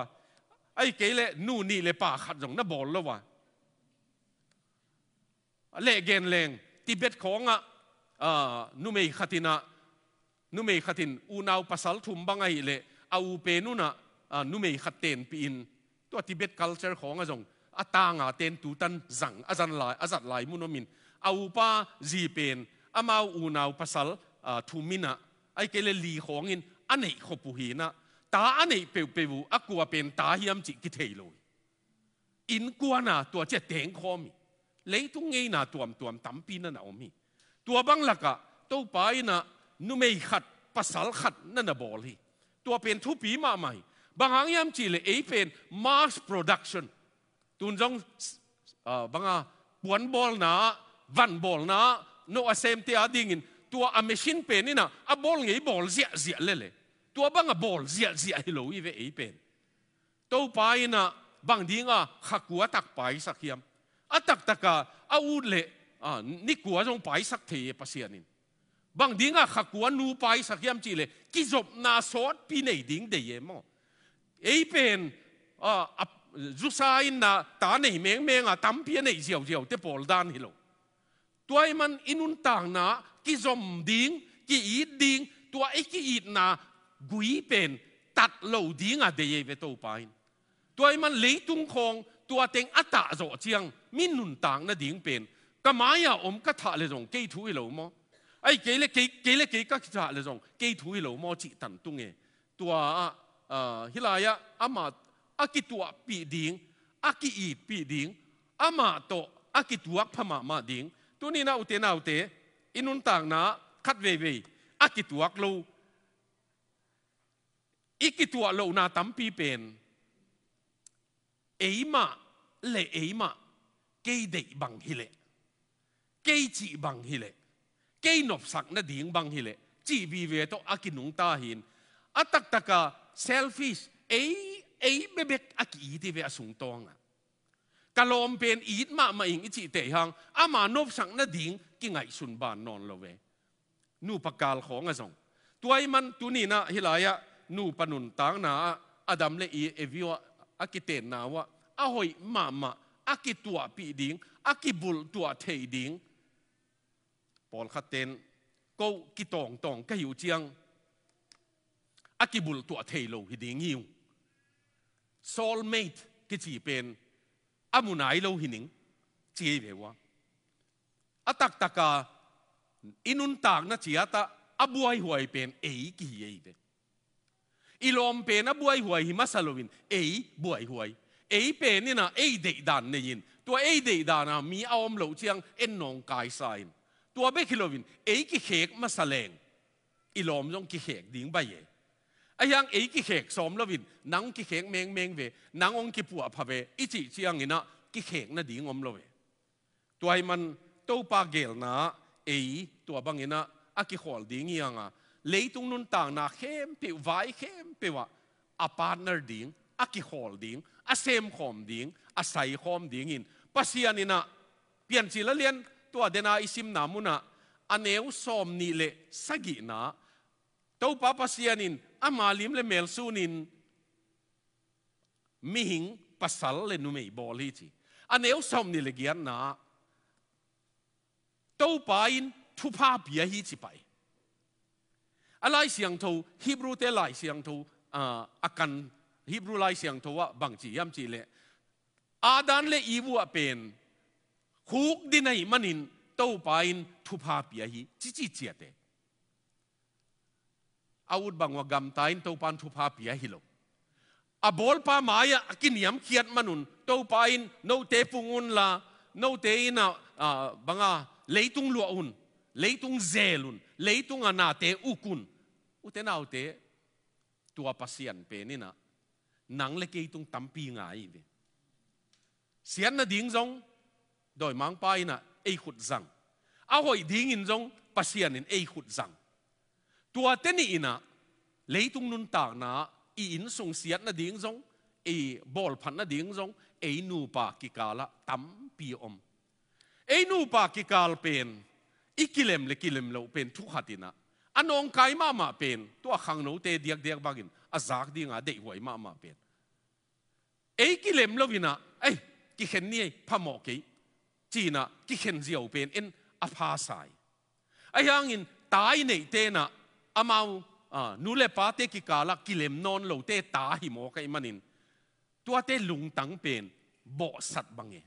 ไอ้เกเลนู่นี่เลยป่าขัดจงนบอลละวะเล่เกนเลงทิเบตของอ่ะนุไม่ขัดินะนุไม่ขัดินอูนาวปัสลทุมบังไอเลอาอูเปนู่นะนุไม่ขัดเตนปีนตัวทิเบตคัลเจอร์ของอ่ะจงอาตางาเตนตูตันสังอาจันลายอาจัดลายมุนมินเอาป้ปาจีเป็นอามาอูนาวปัสลทุมินะไอ้เกเลลีของอินอันไหนขบุหีนะตาอันไหนเปียวเปียวอักัวเป็นตาเฮียมจิกิเทลอยอินกัวนาะตัวเจ็ดเดงคอมีเลยทุงเงนะตัวมตัวมตั้มปีนันเอามี ตัวบังลักะตัวไปน่ะนุ่มไอขัดภาษาขัดนั่นน่ะบอลีตัวเป็นทุปีมาใหม่บางอย่างยามจีเลยเอเป็น mass production ตุนจงบางอ่ะปวนบอลนะวันบอลนะโนอาเซมเตียดิ่งนตัวอเมชินเป็นนี่นะอบอลไงบอลเสียเสียเลยเลยตัวบังอ่ะบอลเสียเสียให้เราอีเวอีเป็นตัวไปน่ะบางดีงอ่ะขักัวตักไปสักเขียมอัตักตะกะอาอุดเละอ่านี่กัวจงไปสักเทปเสียนินบางดีงอ่ะขักัวนูไปสักเขียมจีเลยกิจบนาสอดปีไหนดิ้งเดียมอเอเป็นอ่าจุสายน่ะตาไหนเมงเมงอ่ะตั้มเพียไหนเจียวเจียวเตปอลดานฮิโลตัวมันอินุนต่างนะกิจมดิ้งกิอีดดิ้งตัวไอ้กิอีดน่ะ gui pen tat lo đi a de ye ve to pain tuai man le tung khong tua teng ata zo chiang min nun tang na ding pen ka maya om ka tha le rong ke thu i lo mo ai ke le ke ke le ke ka tha le rong ke thu i lo mo chi tan tung e tua a hilaya ama akitua pi ding aki i pi ding ama to akituak phama ma ding tu ni na ute na ute inun tang na khat ve ve akituak lo ikitua lo na tampi pipen, eima le eima kei de bang hile kei chi bang hile kei nop sak na ding bang hile chi bi ve to akinung ta hin atak taka selfish ei ei bebek aki ti ve asung tonga kalom pen it ma ma ing chi te hang ama nop sak na ding ki ngai sun ban non lo ve nu pakal khong azong tuai man tu ni na hilaya นูปนุนต่างนาอดัมเลอีเอวิวอักิเตนนาวะอาหอยมามะอักิตัวปีดิงอักิบุลตัวเทดิงปอลขัดเตนก็กิตองตองก็อยู่เจียงอักิบุลตัวเทโลหิดิงยิวซซลเมทกิจีเป็นอามุนายโลหินิงเจีเววะอตักตะกาอินุนตากนะจียาตาอบวยหวยเป็นเอกิเยเดอีลมเปนะบวยหวยหิมาสลวินเอ้บวยหวยเอ้เปนี่นะเอ้เดดันเนยินตัวเอ้เดดันนะมีอามโหลวเชียงเอ็นนองกายไซน์ตัวเบคิโลวินเอ้กิเขกมาสเลงอีลมจงกิเขกดิ้งใบเย่ไอ้ยังเอ้กิเขกสมลวินนังกิเขกเมงเมงเวนางองกิปัวพะเวอิจิเชียงนี่นะกิเขกน่ะดิ้งอมลเวตัวไอ้มันตัวปาเกลนะเอ้ตัวบางนี่นะอากิขอลดิ้งยังอ่ะ lấy tung nun tang na khem pe vai khem pe wa a partner ding a ki hol ding a sem khom ding a sai khom ding in pasian ina pian chi la lian tua dena isim na muna aneu som ni le sagi na to pa pasian in amalim le mel in, mihing pasal le numei bol hi chi aneu som ni le gian na to pa in thu pa bia hi chi pai อะไรเสียงทูฮิบรูเตลายเสียงทูอากันฮิบรูลายเสียงทูว่าบางจีย่ำจีเละอาดานเลอีวัวเป็นคุกดินัยมันินเต้าไปนทุพาปียฮีจิจิเจเตอาวุธบางว่ากำตายนเต้าปันทุพาปียฮิโลอาบอลปามายากินยำเขียดมันุนเต้าไปนโนเตปุงุนลาโนเตนาบังอาเลยตุงลัวอุนเลยตุงเซลุนเลยตุงอนาเตอุกุนอุตนาอุเตตัวปัสยันเป็นนี่นะนังเล็กตุงตั้มปีง่ายเวเสียนน่ะดิ้งจงโดยมังไปน่ะเอขุดจังเอาหอยดิ้งอินจงปัสยันอินเอขุดจังตัวเตนี่อินะเลยตุงนุนตากนะอีอินส่งเสียนน่ะดิ้งจงเอบอลพันน่ะดิ้งจงเอนูปากิกาละตั้มปีอมเอนูปากิกาลเป็นอีกิเลมเลกิเลมเลเป็นทุกขัดินะ anong kai ma ma pen to khang no te diak diak bagin azak ding a dei hoi ma ma pen ei ki lem lovina ei ki khen ni phamo ki china ki khen ziau pen en a pha sai ai hang in tai nei te na amau nu le pa te ki kala ki lem non lo te ta hi mo kai manin tua te lung tang pen bo sat bange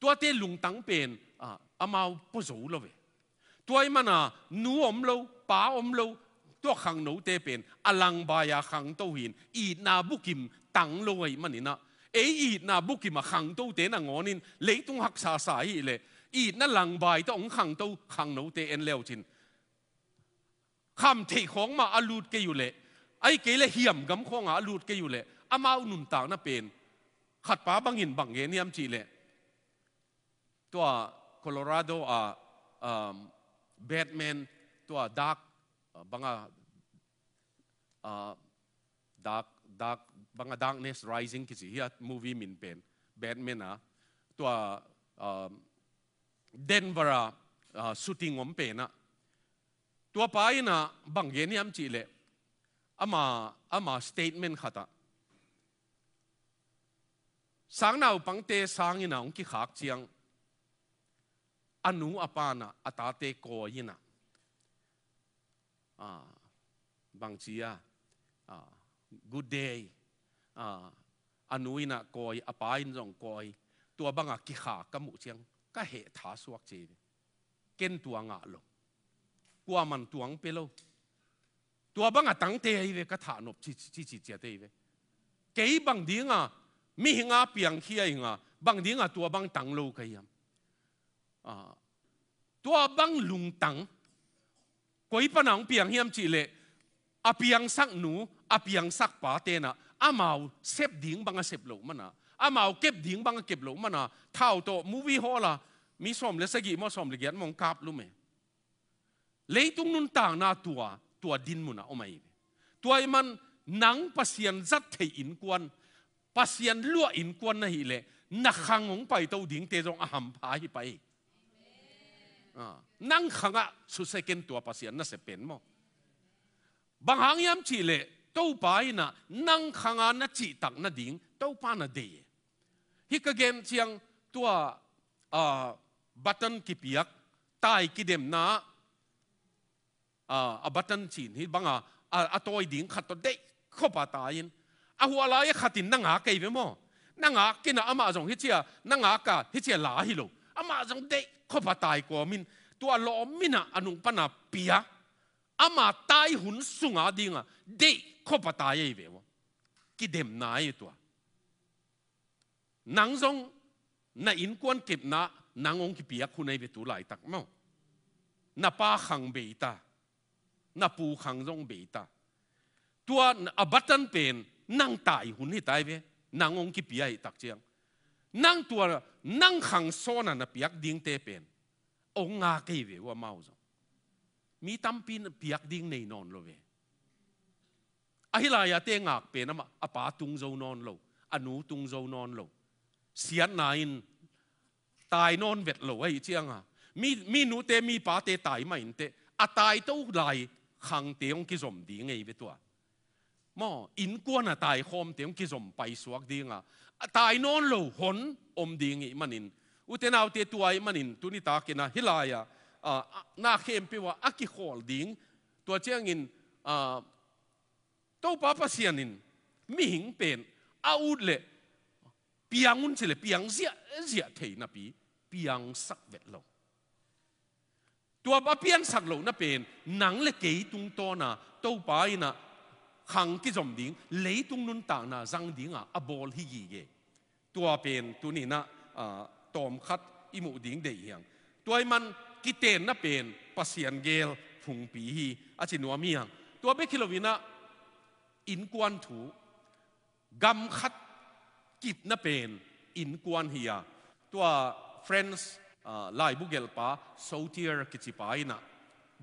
tua te lung tang pen amau po zo lo ve ตัวมันอ่ะนูอมโลป้าอมโลตัวขังหนูเตเป็นอลังบายาขังตัวหินอีนาบุกิมตังลอยมันนี่นะเออีนาบุกิมขังตัวเตนงอนินเลยต้องหักสาสายเลยอีนั่นลังบายต้องขังตัวขังหนูเตเอ็นเลวจินคำที่ของมาอลูดก็อยู่เลยไอ้เกลเหี่ยมกำข้องอาลูดก็อยู่เลยอามาอุนต่างน่ะเป็นขัดป้าบังหินบังเงี้ยมจีเลยตัวโคโลราโดอ่า Batman to a dark, uh, banga, uh, dark, dark, banga darkness rising kasi hiya movie min pen. Batman ah, to a um, Denver ah, uh, shooting om pena. Ah. Tua paay ah, na banggeni am chile. Ama, ama statement khata. Sang na upang te sangin na ungki khak chiyang anu apana atate ko yina à ah, bằng chia à ah, good day à ah, anu ina koi apain jong koi tua banga ki kha ka mu chiang ka he tha suak chi ken tua nga lo kwa man tuang pe lo tua banga tang te ai ve ka tha nop chi chi chi che te ve kei bang dinga mi hinga piang khia inga bang dinga tua bang tang lo ka yam 啊，多帮龙党，鬼不能变险之类，阿变杀奴，阿变杀把天啊，阿毛摄顶帮阿摄路嘛呐，阿毛เก็บ顶帮阿เก็บ路嘛呐，偷到 movie hall 啦，มีสมเลสกีมอสมเลกีนมองกับลุเมเลยตุงนุนต่างนาตัวตัวดินมุนะโอไม่ตัวมันนังพัศยันจัดเทียนกวนพัศยันลวอินกวนนะฮิเลนักขังงไปตัวดิ่งเตจงอาหัมพาฮไปนั่งขังอ่ะสุดเซกินตัวภาษาน่าจะเป็นมั้งบางหางยามจีเล่ตัวไปน่ะนั่งขังอ่ะน่ะจีตักน่ะดิ่งตัวปาน่ะเดียฮิกเกมเชียงตัวอ่าบัตตันกิเปียกตายกิเดมนะอ่าบัตตันจีนฮิบางอ่ะอ่ะตัวดิ่งขัดตัวเด็กเข้าป่าตายินอ่ะหัวลายขัดินนั่งหาเกี่ยมั้งนั่งหากินอ่ะอามาจงฮิเชียนั่งหากะฮิเชียหลาฮิโลอามาจงเด็ก khó bà tài của mình tua lo mina anung pana pia ama tai hun sunga dinga de khó bà tài ấy về cái đêm nãy tua nắng rong na in quan kịp na nắng ông cái pia khu này về tu lại tắc mau na pa khang bê ta na pu khang rong bê ta tua abatan pen nang tai hun hi tai về, nang ông cái pia ấy tắc chiang nang tua นั่งขังโซนันเปียกดิ่งเตเป็นองงากีเวว่าเมาจมีตั้มปีนเปียกดิ่งในนอนเลยอฮิลายาเตงากเป็นะมาอปาตุงโจนอนโลอนุตุงโจนอนโลเสียนายนตายนอนเวทโลไอ้เจียงอ่ะมีมีนูเตมีปาเตตายไม่เตอตายเต้าไรขังเตียงกิสมดีไงเวตัวมออินกวนอะตายคอมเตียงกิสมไปสวกดีงะ tai non lo hon om ding i manin uten au te tuai manin tuni ta kina hilaya na khem pewa aki hol ding tua chiang in to pa pa sian in mi pen a ut le piang un chile piang zia zia thei na pi piang sak vet lo tua ba piang sak lo na pen nang le ke tung to na to pa ina khang ki zom ding le tung nun ta na zang ding a bol hi gi ge ตัวเป็นตัวนี้นะตอมคัดอิมูดิงเดียงตัวมันกิเตนนะเป็นปัสยนเกลผุงปีฮีอาจินัวมียงตัวเบคิโลวินะอินกวนถูกำคัดกิดนะเป็นอินกวนเฮียตัวเฟรนส์ลายบุเกลปาโซเทียร์กิจิปายนะ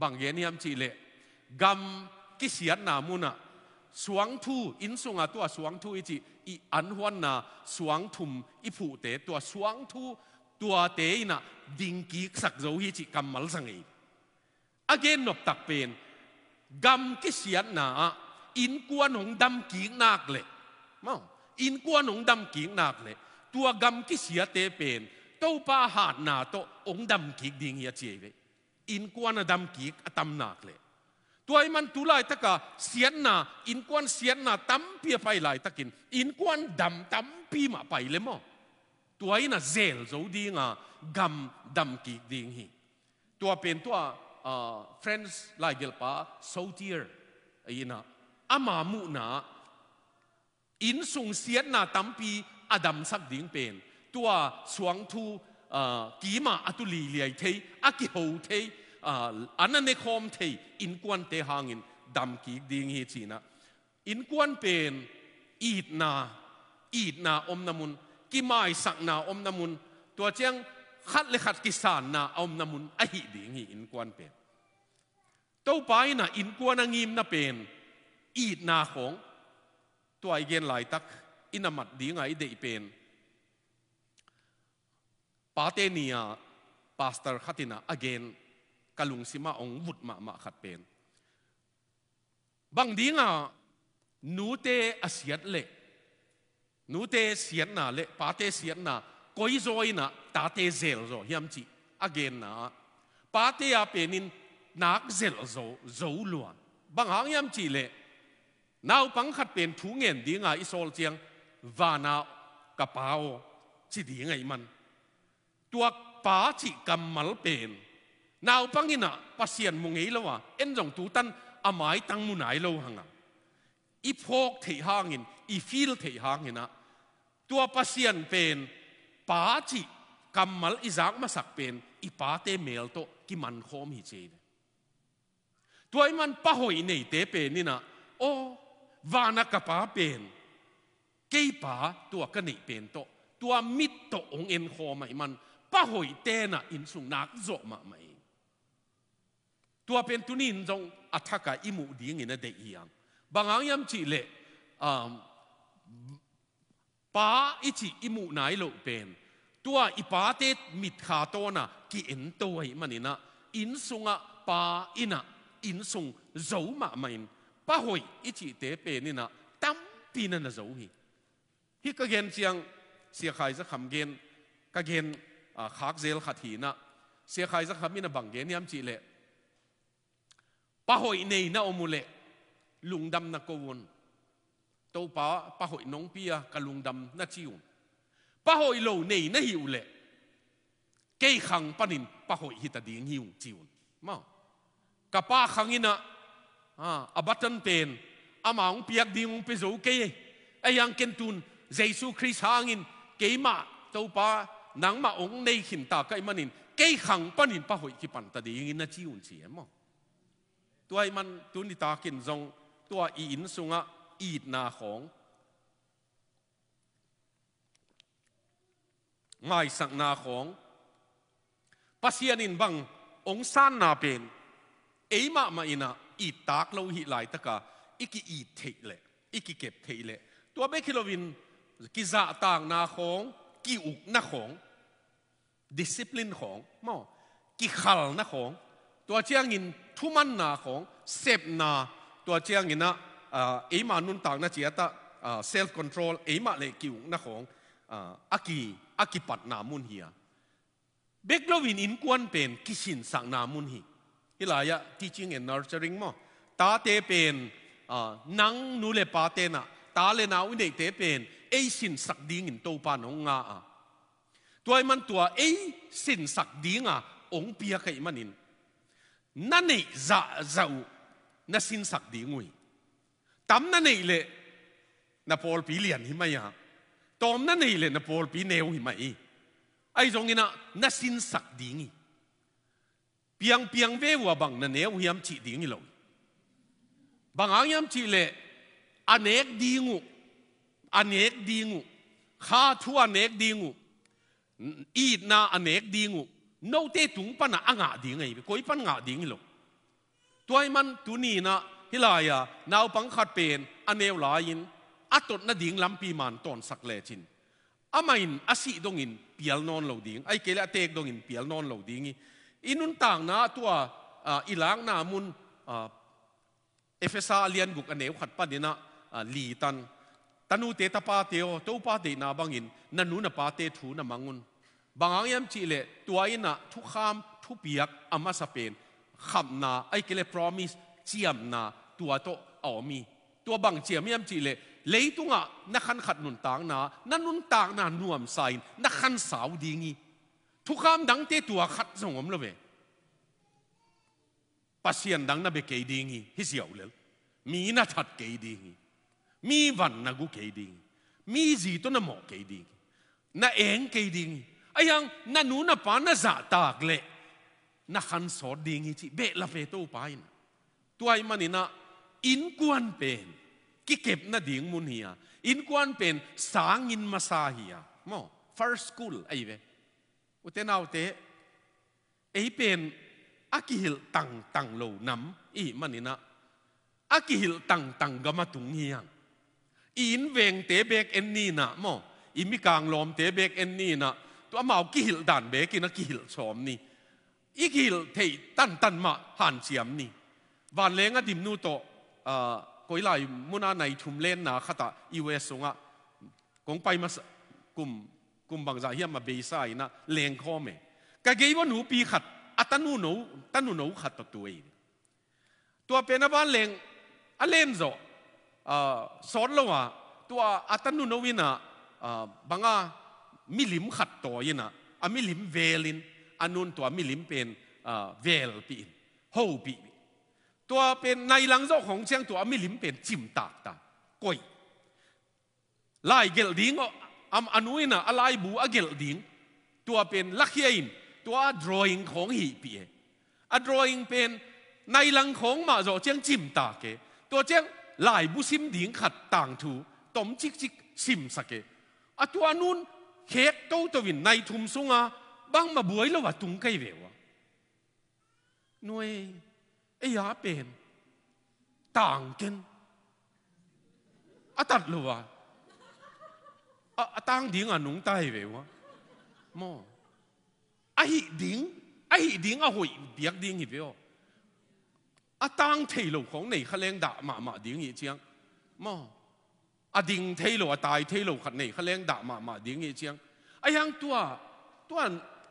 บางเยนิยมจีเลกำกิเสียนนามุนะสวงทูอินสุงาตัวสวงทูอิจิอีอันหวนนาสวงทุมอีผูเตตัวสวงทูตัวเตนะดิงกีสักโจฮิจิกำมัลสังเอ again นบตักเป็นกำกิเสียนนาอินกวนองดำกีนากเลยมั่งอินกวนองดำกีนากเลยตัวกำกิเสียเตเป็นตัวป้าหาดนาตัวองดำกีดิ่งเฮียเจเลยอินกวนดำกีกตำนากเลยตัวมันตุลายตะกะเสียนนาอินกวนเสียนนาตั้มเปียไปหลายตะกินอินกวนดำตั้มปีมาไปเลยมั้งตัวอินะเซลโจดีงากำดำกีดิ่งฮีตัวเป็นตัว friends ลายเกลปาโซเทียร์อินะอามามุนาอินสุงเสียนนาตั้มปีอดัมสักดิ่งเป็นตัวสวงทูกีมาอตุลีเลียเทอกิโฮเทอันนั้นในคอมเทยอินกวนเตหางินดำกีดิ้งฮจีนะอินกวนเป็นอีดนาอีดนาอมนามุนกิมายสักนาอมนามุนตัวเจียงขัดเลขัดกิสานนาอมนามุนอหิดิ้งฮอินกวนเป็นตัวไปนะอินกวนงิมนะเป็นอีดนาของตัวไอเกนหลตักอินามัดดิ้งไอเดเป็นปาเตเนียปาสเตอร์ขัดนะ again กลุงสิมาองวุดมามาขัดเป็นบางดีงาหนูเตอเสียดเล็กหนูเตเสียนน่ะเล็กป้าเตเสียนน่ะก้อยโอยน่ะตาเตเซลโซยามจีอเกนน่ะป้าเตอาเป็นินนักเซลโซโซลัวบางหางยามจีเล็กนาวปังขัดเป็นถูเงินดีงาอิโซลเจียงวานากระเป๋าจีดีไงมันตัวป้าจีกำมัลเป็นนาปังอินะปัสยนมุงเฮลวะเอ็นจงตูตันอามายตังมุนไหลโลหังอ่ะอีพอกเทห่างินอีฟิลเทห่างินะตัวปัสยนเป็นป้าจีกัมมัลอิจักมาสักเป็นอีป้าเตเมลโตกิมันโฮมฮิเจตัวมันพะหอยในเตเป็นนี่นะโอวานักป้าเป็นกี่ป้าตัวกันีนเป็นโตตัวมิดโตองเอ็นโฮมไหมมันพะหอยเตนะอินสุนักโจมาไหม tua pen tu ni in jong athaka imu ding in a de yang bangang yam chi le um pa ichi imu nai lo pen tua ipa te mit kha to na ki en to ai manina in sunga pa ina in sung zau ma main pa hoi ichi te pe ni na tam pina na zau hi hi ka gen chiang sia khai za kham gen ka gen uh, khak zel khat hi na sia khai za kham ina bang gen yam chi le pahoi nei na omule lungdam na kowon to pa pahoi nong pia kalungdam na chiun pahoi lo nei na hiule kei khang panin pahoi hita ding hiu chiun ma kapa khangina a abatan ten amaung piak ding pe zo ke ayang kentun Jesus Christ hangin keima to pa nang ma ong nei khin kai manin kei khang panin pahoi ki pan ta ding na chiun chi emo eh, ตัวมันตุนิตากินจงตัวอีอินสุงะอีดนาของไม่สักนาของปัศยานินบังองซานนาเป็นเอ้มามาอินะอีตากเราหิหลตะกาอีกอีเทเลอีกเก็บเทเลตัวเบคิโลวินกิจาต่างนาของกิอุกนาของดิสซิปลินของมอกิขัลนาของตัวเจียงินทุมันนาของเซฟนาตัวเจียงินนะเอ๋มานุนต่างนะเจียตะเซลฟ์คอนโทรลเอ๋มาเลกิวนะของอากีอากิปัดนามุนเฮียเบกลวินอินกวนเป็นกิชินสังนามุนฮีฮิลายะที่จริงเอ็นนอร์เจริงมอตาเตเป็นนังนูเลปาเตนะตาเลนาวินเดเตเป็นเอชินสักดีงินโตปานองงาตัวมันตัวเอชินสักดีงาองเปียกไอมันินนั่นนี่จะจะอูนั่นสินสักดีงุยตามนั่นนี่เลยนับพอลปีเลียนหิมะยาตอมนั่นนี่เลยนับพอลปีเนวหิมะอีไอ้ตรงนี้นะนั่นสินสักดีงีเพียงเพียงเววัวบังนั่นเนวหิมจีดีงีลงบางอันยามจีเลยอเนกดีงูอเนกดีงูข้าทั่วอเนกดีงูอีดนาอเนกดีงู no te tung pan anga ding ai koi pan nga ding lo toy man tu ni na hilaya naw pang khat pen anew la in atot na ding lampi man ton sak le chin amain asi dongin pial non lo ding ai kele atek dongin pial non lo ding inun tang na tua ilang na mun efesa alian guk anew khat pa dina li tan tanu te ta pa teo to pa te na bangin nanu na pa te thu na mangun บางอย่างจีเลตัวอินะทุกคำทุกเบียกอามาสเปนคำนาไอ้กิเลพรอมิสเจียมนาตัวโตเอามีตัวบางเจียมยามจีเลเลยตุงะนักขันขัดนุนต่างนานั่นนุนต่างนานวมใส่นักขันสาวดีงี้ทุกคำดังเตตัวขัดสงมเลยเปเสียนดังนเบเกดีงี้ฮิเสียวเลยมีนัดัดเกดีงี้มีวันนักกูเกยดีงี้มีจีตัวนันหมอเกยดีงี้นั่เองเกยดีงี้ ayang na nu na pa na za ta le na han so ding hi chi be la pe to pa in tuai mani na in kuan pen ki kep na ding mun hi in kuan pen sang in masa hi mo first school ai ve uten au te ei pen akihil tang tang lo nam i mani na akihil tang tang gamatung tung hiang in veng te bek en ni na mo imi kang lom te bek en ni na ตัวมากิลดันเบกินะกิลชมนี่อีกิลเทตันตันมาหันเสียมนี่วันเลงอดิมนูโตเอ่อก้อยไลมุนาในชุมเลนนาขตาอีเวสุงะกงไปมากุมกุมบางจาเฮียมาเบยไซนะเลงข้อเมกะเกยว่าหนูปีขัดอัตนูหนูตันนูหนูขัดตัวตัวเองตัวเป็นวันเลงอเลนโซเอ่อสอนลงอ่ะตัวอัตนูหนูวินะเอ่อบังอ่ะมิลิมขัดตัวยินะอามิลิมเวลินอันนุนตัวมิลิมเป็นเวลปีนฮูปีตัวเป็นในหลังเจ้าของเชียงตัวอามิลิมเป็นจิมตากตากยลายเกลดิงอัมอนุ้นะอะไรบูอะเกลดิงตัวเป็นลักเยินตัวดรอ w i ของฮีปีอะดรอ i n เป็นในหลังของมาเจ้าเชียงจิมตากเกตัวเชียงลายบุซิมดิงขัดต่างถูตมจิกจิกซิมสักเกอตัวนู้นเค้กก็ตัววินในทุ่มสุงาบังมาบวยแล้วว่าตุงไกเววะน่วยไอ้ยาเป็นต่างกันอาตัดลัวอาตังดิ้งอ่ะนุ่งไตเววะมอไอ้ดิ้งไอ้ดิ้งอ่ะหอยเดียกดิ้งหิเวออาตังเทลของไหนขะเลงด่ามามาดิ้งอีเจียงมออดิงเที่ยวตายเที่ยวขัดนี่ยขัเลรงด่ามามาดิ้งเงี้ยเชียงไอ้ยังตัวตัว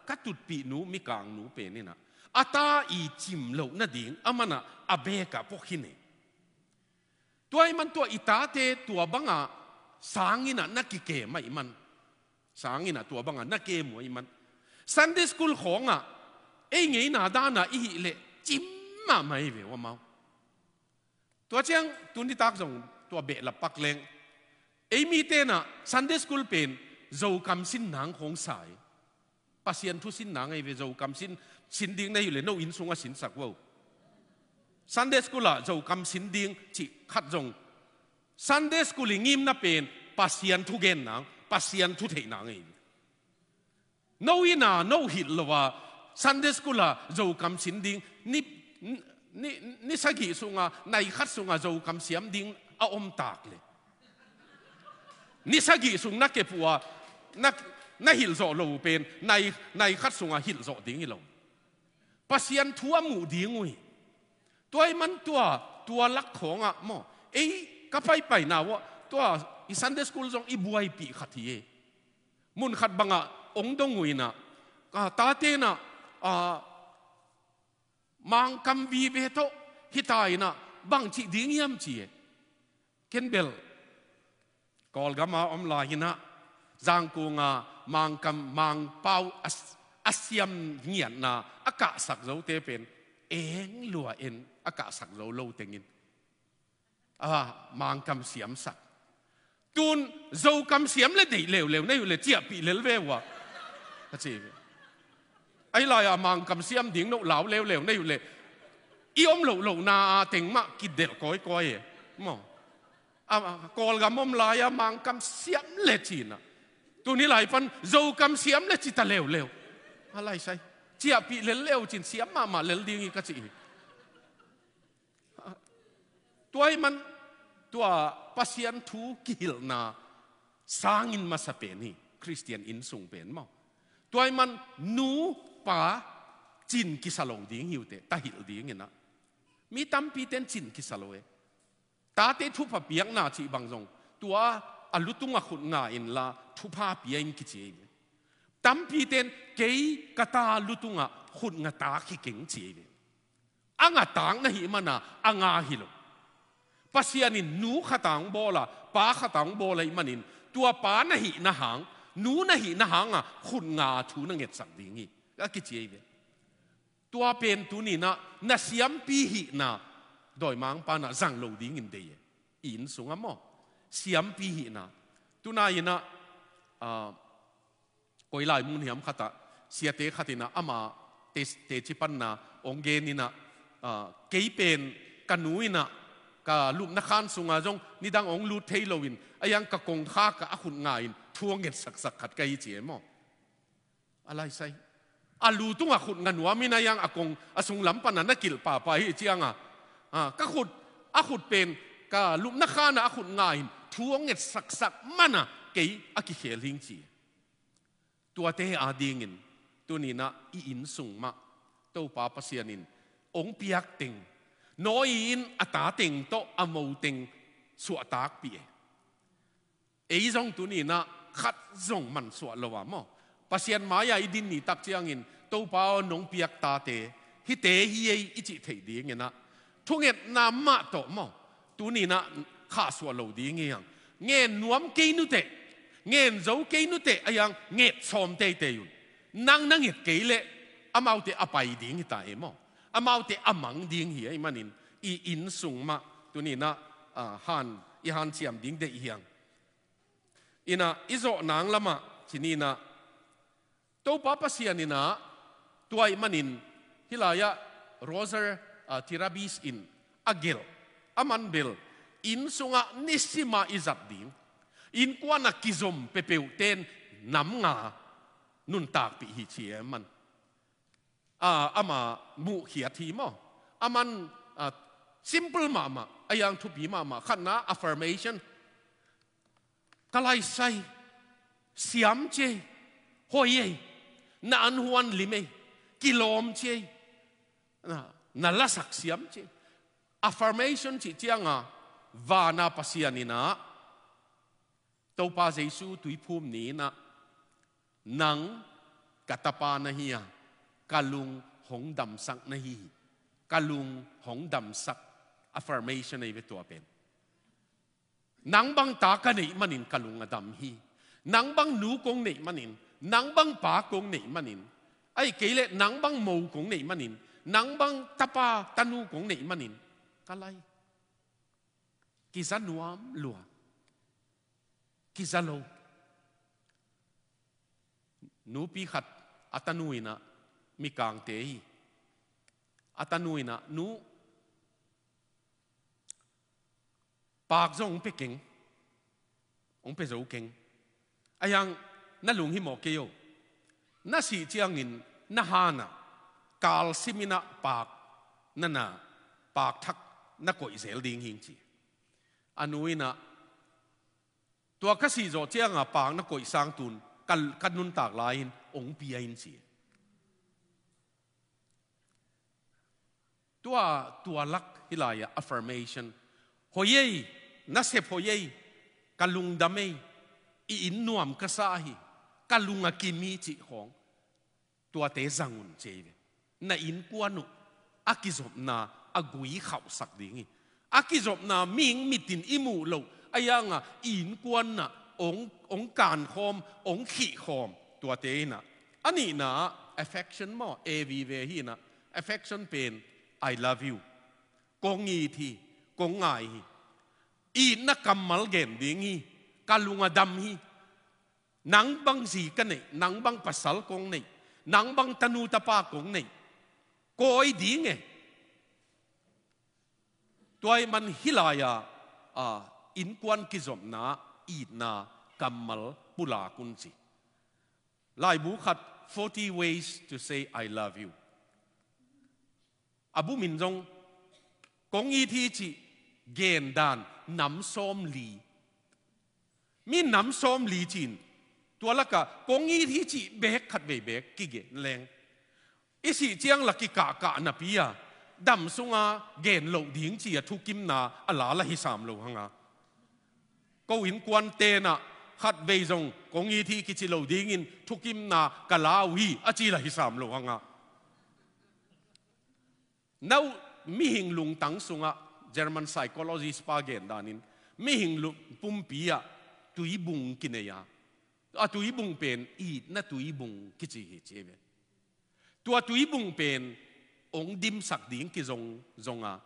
กัดจุดปีหนูมีกลางหนูเป็นนี่นะอาตาอีจิมหลนั่นดิ้งอามันอะอเบกะพวกขี้นี่ตัวไอ้มันตัวอิตาเตตัวบังอะสางินะนักกิเกไม่มันสางินะตัวบังอะนักเกมวยมันซันดิสกุลของอะไอ้เงี้ยนาด่าน่ะอีเละจิมมาไม่เวว่าเมาตัวเชียงตุนที่ตากส่งตัวเบะลบปักเลงไอ้มีเตนะซันเดสกูลเป็นเจ้ากมสินนางของสายปัสยันทุสินนางไอเวเจ้ากมสินสินดิ่งในอยู่เลยโนอินสุงสินสักว่าซันเดสกูละเจ้ากมสินดิ่งจิขัดจงซันเดสกูลิงิมนับเป็นปัสยันทุเกนนางปัสยันทุเทนางเองโนอินาโนฮิตลว่าซันเดสกูละเจ้ากมสินดิ่งนี่นี่นี่สกิสุงะในขัดสุงะเจ้ากมเสียมดิ่งอาอมตากเลยนิสกิสุงนักเก็บวัวนักนักหิลโจโลเป็นในในขัดสุงหิลโจดิ้งหิลงปัสยันทัวหมู่ดิ้งุยตัวมันตัวตัวลักของอ่ะมอเอ้ก็ไปไปนาวะตัวอีสันเดสกูลจงอีบวยปีขัดที่มุนขัดบังอ่ะองดงุยนะก็ตาเตนะอ่ามังคำวีเบโตฮิตายนะบังจีดิ้งยำจีเคนเบล kol gama om la hina zang ku nga mang kam mang pau as asiam ngian na aka sak zo te pen eng lua en aka sak zo lo tengin à mang kam siam sak tun zo kam siam le dei leu leu nei le chia pi le ve wa ta chi ai lai à mang kam siam ding no lão leu leu nei le i om lo lo na teng ma ki del koi koi e. mo กอลกามอมลายมังกำเสียมเลจีนะตัวนี้หลายพันเจกำเสียมเลจิตาเลวเลวอะไรใช่เจียปีเลวเลวจินเสียมมามาเลวดี้งก็จีตัวมันตัวปัสยันทูกิลนาสัางอินมาสเปนี่คริสเตียนอินสุงเป็นมั้งตัวมันนูปะาจินกิสลงดิ้งหิวเตะตาหิลดิ้งนะมีตั้มปีเต็นจินกิสลงเอตาเตทุพเปียงนาชีบางจงตัวอลุตุงอขุนนาอินลาทุพาเปียงกิเจนตั้มพีเตนเกยกตาลุตุงอขุนงตาขิเก่งเจนอังตังนะฮิมันาอังอาฮิลปัสยานินนูขตังโบลาป้าขตังโบลาอิมันินตัวป้านะฮินะหังนูนะฮินะหังอ่ะขุนงาทูนังเดสักดิ่งีกิเจนตัวเป็นตุนีนะนัสยามพีหินะโดยมังปานะจังโลดิงินเดียอินสุงอะมอ้สยามปีหินะตุนายนะกอยลายมุนหิมขตะเสียเตขตินะอามาเตเตจิปันนะองเกนินะเกยเป็นกนุยนะกาลุกนักขันสุงาจงนิดังองลูเทโลวินอายังกะกงข้ากะอคุณงายทวงเงินสักสักขัดายเจียมออะไรใส่อาลูตุงอคุณงันวามินายังอากงอสุงลำปนันนักกิลป่าไปเจียงอ่ะก็ขุดอขุดเป็นก็ลุมนักขานะอขุดง่ายทวงเงินสักสักมันอะเกี่อากิเหลิงจีตัวเตอาดีงินตัวนี้นะอีอินสุงมะตัวป้าพัสยานินองพิียกติงน้อยอินอัตาติงโตอโมติงสวตากปีเอ้ยจงตัวนี้นะขัดจงมันสวลวามอพัสยานมายาอีดินนี่ตักเจียงินตัวป้าหนงพิียกตาเตฮิเตฮิเออิจิเทดีงินะทุงเอ็ดนามาโตมองตูนี่นะข้าสวโลดีเงี้ยงเงี้ยนวมกีนุเตเงี้ยเจ้ากีนุเตอยังเงี้ยชมเตเตยุนนังนังเห็ดกีเละอามาเตอไปดิ้งตาเอมองอามาเตอามังดิ้งเหี้ยมันินอีอินสุงมาตูนี่นะอ่าฮันอีฮันเชียมดิ้งเตเฮียงอินะอิโซนางละมาที่นี่นะตัวป้าเสียนี่นะตัวไอ้มันินฮิลายะโรเซอร์ uh, tirabis in agil aman bil in sunga nisima izat ding in kwana kizom pepeu ten nam nga nun tak pi hi chi man a ah, ama mu khia thi mo aman uh, simple mama ma ayang thu pi khana affirmation kalai sai siam che hoi ye na anhuan huan lime kilom che na na la sak siam chi affirmation chi chianga và na pasianina to pa jesu tui phum ni na nang katapa na hiya kalung hong dam sak na hi kalung hong dam sak affirmation ai betua pen nang bang ta ka nei manin kalung adam hi nang bang nu kong nei manin nang bang pa kong nei manin ai kele nang bang mo kong nei manin nang bang tapa tanu kong nei manin kalai kisa lua kisa nu pi atanuina mi atanuina nu bạc Peking, ông bây giờ kinh, ai rằng กาลซิมินะปากนั่นนะปากทักนักกอิเซลดิงหิงจีอันนู้นนะตัวกสีโจเจียงอ่ะปากนักกอิสังตุนกันกันนุนตากลายนองปีอินจีตัวตัวลักฮิลายะ affirmation หอยยนัสเซหอยยกลุงดามยอินนวมกษาฮีกลุงอากิมีจีของตัวเตจังุนเจี na in kuanu akizop na agui khau sak dingi akizop na ming mitin imu lo ayanga in kuan na ong ong kan khom ong khi khom tua te na ani na affection mo avi e ve hi na affection pain i love you kong ngi thi kong ngai hi i na kamal gen dingi kalunga dam hi nang bang gì cái này nang bang pasal kong này nang bang tanu pa kong này กอยดีไงตัวมันฮิลายาอ่าอินกวนกิจมนาอีดนากัมมลปุลากุนซิลายบุคัด40 ways to say I love you อบุมินจงกงอีทีจีเกนดานน้ำส้มลีมีน้ำส้มลีจินตัวละกะกงอีทีจีเบกขัดเบกกิเกนแรงอีสีเจียงลักกิกากะนับปีอะดำสุงอาเกณฑ์เหลดิ้งจีทุกิมนาอลาละฮิสามเหลหังอาก็อินกวนเตนะขัดเบยจงกงอีที่กิจิเหลดิ้งอินทุกิมนากะลาวีอจีละฮิสามเหลหังอานามีหิงลุงตังสุงอา German psychologist pa gen danin mi hing lu pumpia tuibung kineya a tuibung pen i na tuibung kichi hi chebe tua tui bung pen ong dim sak ding ki zong zong a à.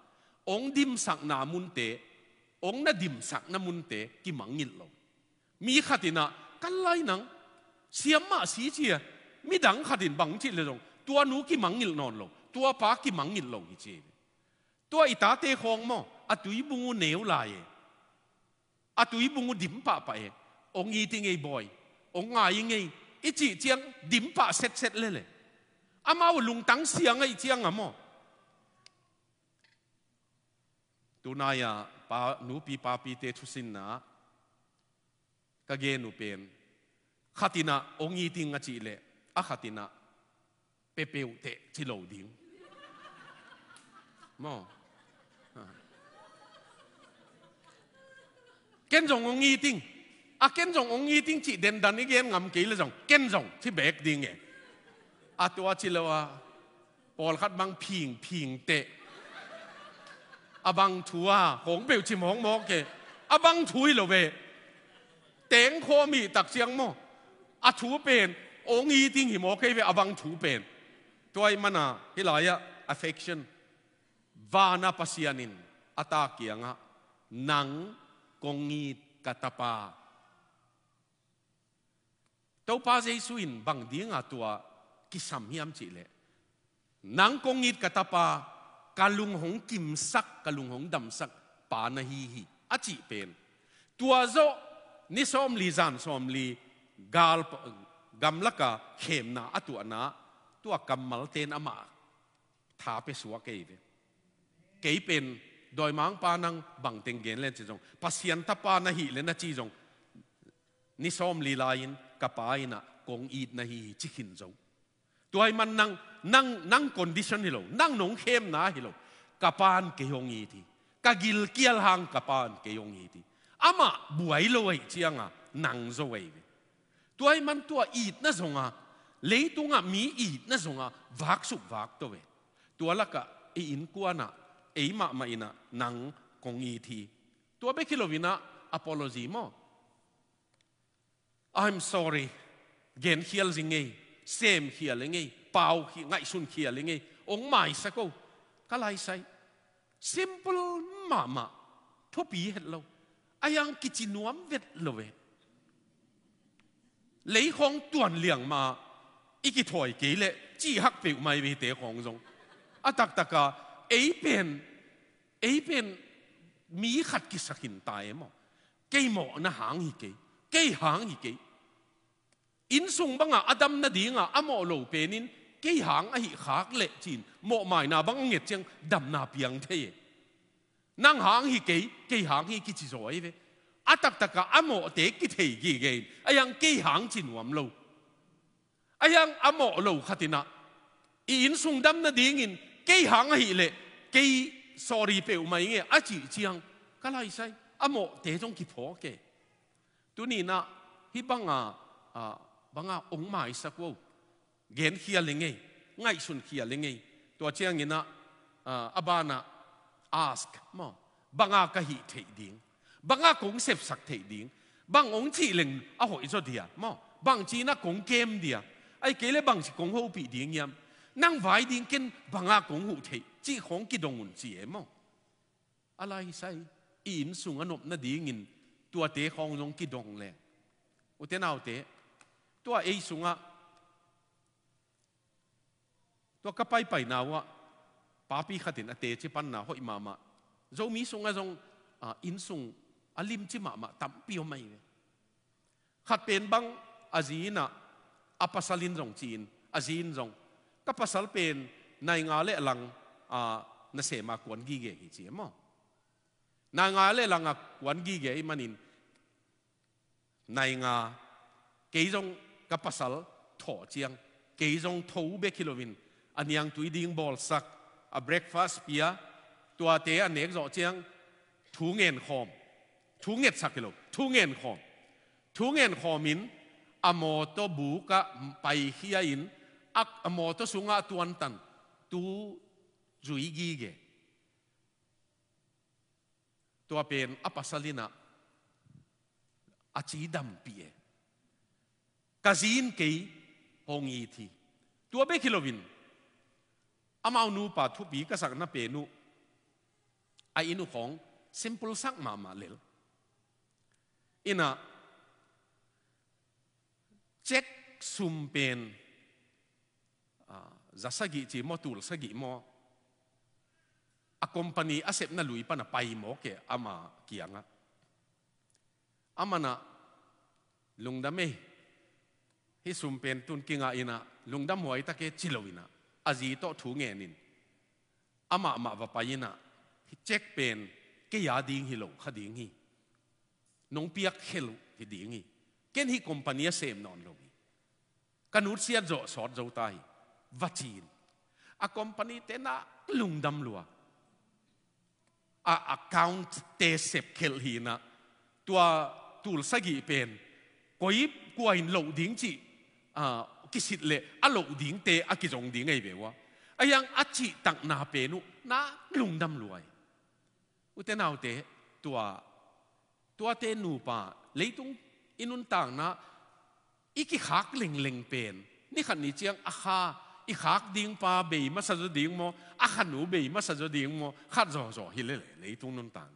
ong dim sak na mun te ong na dim sak na mun te ki mangil lo mi khatina kan lai nang siam ma si chi à. mi dang khatin bang chi le zong tua nu ki mangil non lo tua pa ki mangil lo ki chi tua ita te khong mo a à tui bung neu la ye a tui bung dim pa pa ye ong yi ti ngei boy ong ngai ngei ichi chiang dim pa set set le le 阿妈我龙当香啊，一江啊么？tu na ya pa nu pi pa pi te thu sin na ka ge nu pen khatina ongi ting a chi le a khatina pe pe u te chi lo ding mo ken jong ongi ting a ken jong ongi ting chi den gen ngam ke le jong ken jong chi bek ding อาตัวจิลวาปอลคัดบังพิงพิงเตะอบังทัวหงเบลชิมหงมอกเกอบังทุยเหลเวเตงโคมีตักเสียงมออาถูเป็นองอีติงหิมอกเกอบังถูเป็นตัวมันอะฮิลายะ affection วานาปัสยานินอาตาเกียงะนังกงีกตาปาเต้าพาเจสุินบังดิ้งอาตัวกิสัมฮิมจิเลนังกงิดกตาปากาลุงหงกิมซักกาลุงหงดำซักปานฮีฮีอจิเป็นตัวโซนิสอมลีจันสอมลีกาลกำลักะเขมนาอตัวนาตัวกัมมลเตนอมาถาไปสวเกยเกยเป็นโดยมังปานังบังเตงเกนเล่นจิจงเซียนตปานาฮีเลนะจีจงนิสอมลีลายินกปายนะกงอีดนาฮีจิขินจงตัวมันนั่งนั่งนั่ง condition ฮิโลนั่งนงเข้มนะฮิโลกปานเกยงอีทีกากิลเกียลหังกปานเกยงอีทีอามาบวยเลยเจียงอ่ะนังโซเวตัวมันตัวอีดนะสงอ่ะเลยตัวอ่ะมีอีดนะสงอ่ะวักสุกวักตัวเวตัวละกะอีอินกัวน่ะเอีมามาอินะนังกงอีทีตัวเบคิโลวินะอพอลโลซีโม I'm sorry เกนเฮียลซิงเอ same 血来呢？Paul 血 i x u n 血 a 呢？On my s i c e c ะไ lai s i m p l e mama，ท h กป c เห็นเรา，ไ a ้ยังกินจีนวันเวรเล l เลยของต t วน n o ี้ยงม à อีกถอยเกลี่ยจี้หักไ c ไ i ่ไปแต่ของจง，อ่ะตั n g ักก่ะ，ไอ c เป็นไอ้เป็นมีข h ดกันสั s ห c hình t ย i อ，แกมอเนี่ยหาง g ี่เก c แก h า n g ี่เก in sung banga adam na dinga amo lo penin ke hang a hi khak le chin mo mai na bang nge cheng dam na piang the nang hang hi ke ke hang hi ki chi zo ai ve atak taka amo te ki thei gi ge ayang ke hang chin wam lo ayang amo lo khatina i in sung dam na dingin ke hang hi le ke sorry pe umai nge a chi chiang kalai sai amo te jong ki pho ke tu ni na hi banga a bằng à ông mãi sắc vô gen khia lên ngay ngay xuân khia lên ngay tôi tua chiang na abana ask mà bằng à cái hi thấy điên bằng à cũng xếp sắc thấy điên bằng ông chỉ lên à hội cho đi à mà bằng chỉ na cũng kem đi à ai kể lên bằng chỉ cũng hậu bị điên nhầm năng vài điên kinh bằng à cũng hậu thấy chỉ không kí đồng muốn chỉ em mà alai sai in sung anh nộp na điên in tôi tế không giống kí đồng lẹ ô thế nào thế tua ei sunga tua kapai pai nawa papi khatin ate chi pan na hoi mama zo mi sunga zong a in sung alim chi mama tam pio mai khat pen bang azina apasalin zong chin azin zong kapasal pen nai nga le lang a na se ma kwon gi ge hi chi mo na nga le lang a kwon gi ge manin nai nga cái dòng กับัสดุถอเจียงเกยจงทูเบคิโลวินอันยังตุยดิ่งบอลสักอ่ะเบรคฟาสเปียตัวเตะอันเนกจอเจียงถูเงินคอมถูเงินสักกิโลถูเงินคอมถูเงินคอมินอโมโตบุกะไปเฮียอินอักอโมโตสุงาตัวนตันตูจุยกีเกตัวเป็นอปัสลินะอาชีดมเปีย kazin ke hongi thi tua be kilovin amau nu pa thu bi ka sak na pe nu ai inu khong simple sak ma ma lel ina check sum pen za sagi chi mo tul sagi mo a company asep na lui pa na pai mo ke ama kianga amana lungdame hi sum pen tun kinga ina lungdam huai ta ke chiloina aji to thu nge nin ama ma va paina hi check pen ke ya ding hi lo kha ding hi nong piak khel hi ding hi ken hi company sem non lo kanut sia zo sot zo tai vachin a company te na lungdam lua a account te sep khel hi na tua tul sagi pen koi kuain lo ding chi à cái xịt lệ à lộc điện tê à cái dòng điện ấy bé quá, ai yang à chỉ tặng na bê nu na lùng đâm loài u tên nào thế tua tua thế nu pa lấy tung inun tang na iki khak leng leng pen ní khẩn ni chiang a kha i khak ding pa be ma sa zo ding mo a khan nu be ma sa zo ding mo khat zo zo hi le lấy tung nun tang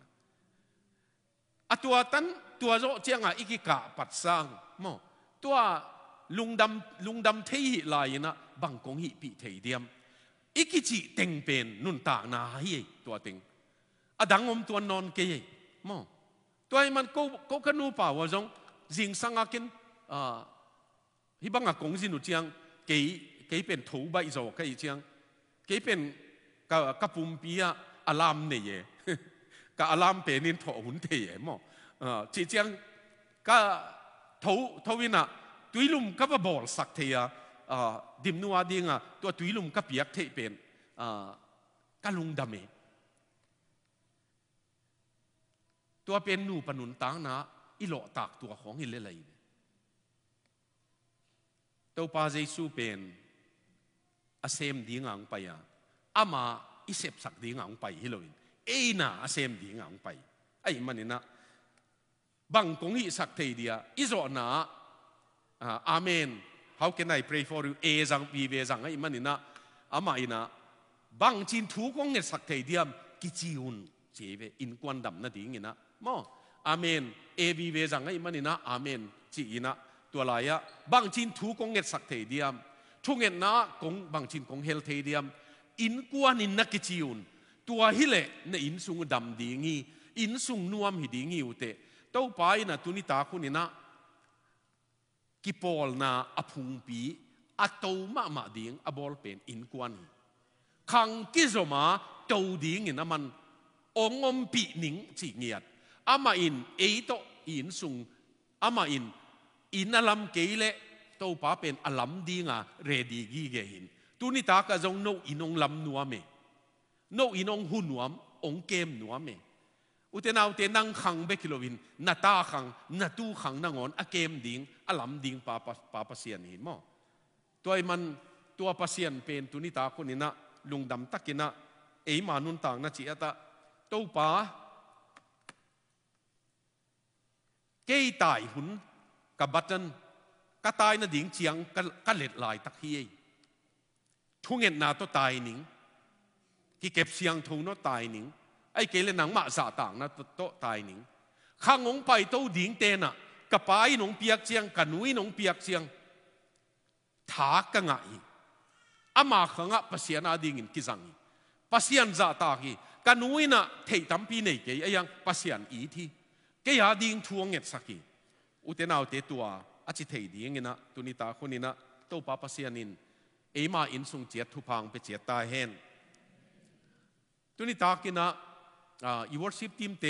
À tua tan tua zo chiang a iki ka pat sang mo tua lung dam lung dam thấy hi lại na bang kong hi pi thei diam iki chi teng pen nun ta na hi to teng adang om tuan non ke mo toy man câu ko kanu pa wa jong riêng sang akin a hi bang a kong nu chiang ke ke pen thu bai zo ke chiang ke pen ka ka pum pia alarm ne ye ka alam pe nin tho hun thế ye mo chi chiang ka thâu thâu vin à ตุยลุมกับบอลสักเทียดิมนัวดิ่งตัวตุยลุมกับเปียกเทเป็นกะลุงดำเองตัวเป็นนูปนุนต่างนะอิโลตากตัวของอิเลเลยตัวปาเจสูเป็นอาเซมดีงังไปอะอามาอิเซบสักดีงังไปฮิโลอินเอ้น่ะอาเซมดีงังไปไอ้มันนี่นะบางกงอิสักเทียอิโซนะอาเมนเขาเกนไอ้ pray for you เอซังวีเวซังไอ้มันนี่นะอามาอินะบางจีนทูกงเงสักเทียม กิจิุนเจเวอินกวนดัมนาดิ่งนะมออาเมนเอวีเวซังไอ้มันนี่นะอาเมนจีอินะตัวลายะบางจีนทูกงเงสักเทียมทุกเงนะกงบางจีนกงเฮลเทียม อินกวนินนะกิจิุนตัวฮิเลเนอินสุงดัมดิ่งอินสุงนัวมหิดิ่งอยู่เตะเต้าไปนะตุนิตาคุณนี่นะ ki pol na aphung pi atoma ma ding abol pen in kwani khang ki zoma to ding in aman ongom pi ning chi ngiat ama in e to in sung ama in in alam keile to pa pen alam dinga ready gi ge hin tu ni ta ka zong no inong lam nuame no inong hun nuam ong kem nuame อุตนาอุตนังขังเบกิโลวินนาตาขังนาตูขังนางอนอเกมดิงอลัมดิงปาปาปาปเซียนหินมอตัวมันตัวปเซียนเป็นตุนิตาคนนี้นะลุงดำตะกินะเอมานุนต่างนะจีอตะตูปาเกยตายหุนกับบัตนันกตายนาดิ่งเชียงกะเล็ดลายตะเฮียทุงเงินนาตัวตายหนิงที่เก็บเสียงทงนตายหนิงไอ้เกลนังมาสาต่างนะโตตายนิ่งข้างงไปโตดิ่งเตนะกระปายนงเปียกเชียงกันุยนงเปียกเชียงถากงะอีอามาขงะปัสยานาดิ่งกิจังอีปัสยานจาตากีกันุยนะเทิดตั้มปีเนกไอ้ยังปัสยานอีที่แกยาดิ่งทวงเงินสักกีอุตนาอุตตัวอาจิเทิดดิ่งนะตุนิตาคนนี้นะโตปาปัสยานินเอมาอินสุงเจียทุพังไปเจียตาเฮนตุนิตากินะอีวอร์ชิปทีมเต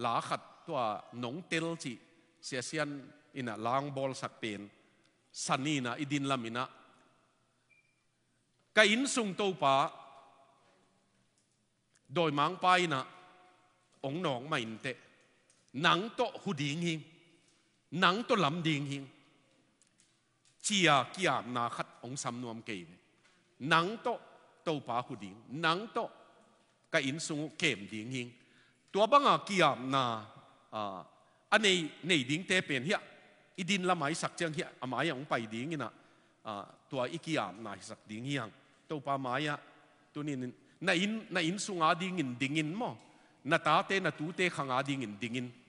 หลาขัดตัวนงเตลจีเสียเซียนอินะลางบอลสักเป็นสันนีนะอิดินลามินะกอินสุงโตปาโดยมังไปนะองหนองไม่เตหนังโตหุดิงหิงหนังโตลำดิงหิงเจียกียามนาขัดองสำนวมเกยหนังโตโตปาหุดิงหนังโต cái in sung kem ding hing tua bang a kia na à anh này này ding te pen hiệp ít din la mai sắc chang hiệp à mai à, ông bay ding ina à, à tua ít kia na sắc ding hiang tàu pa mai à tu ni na in na in sung a ding in ding in mo na ta te na tu te khang a ding in ding in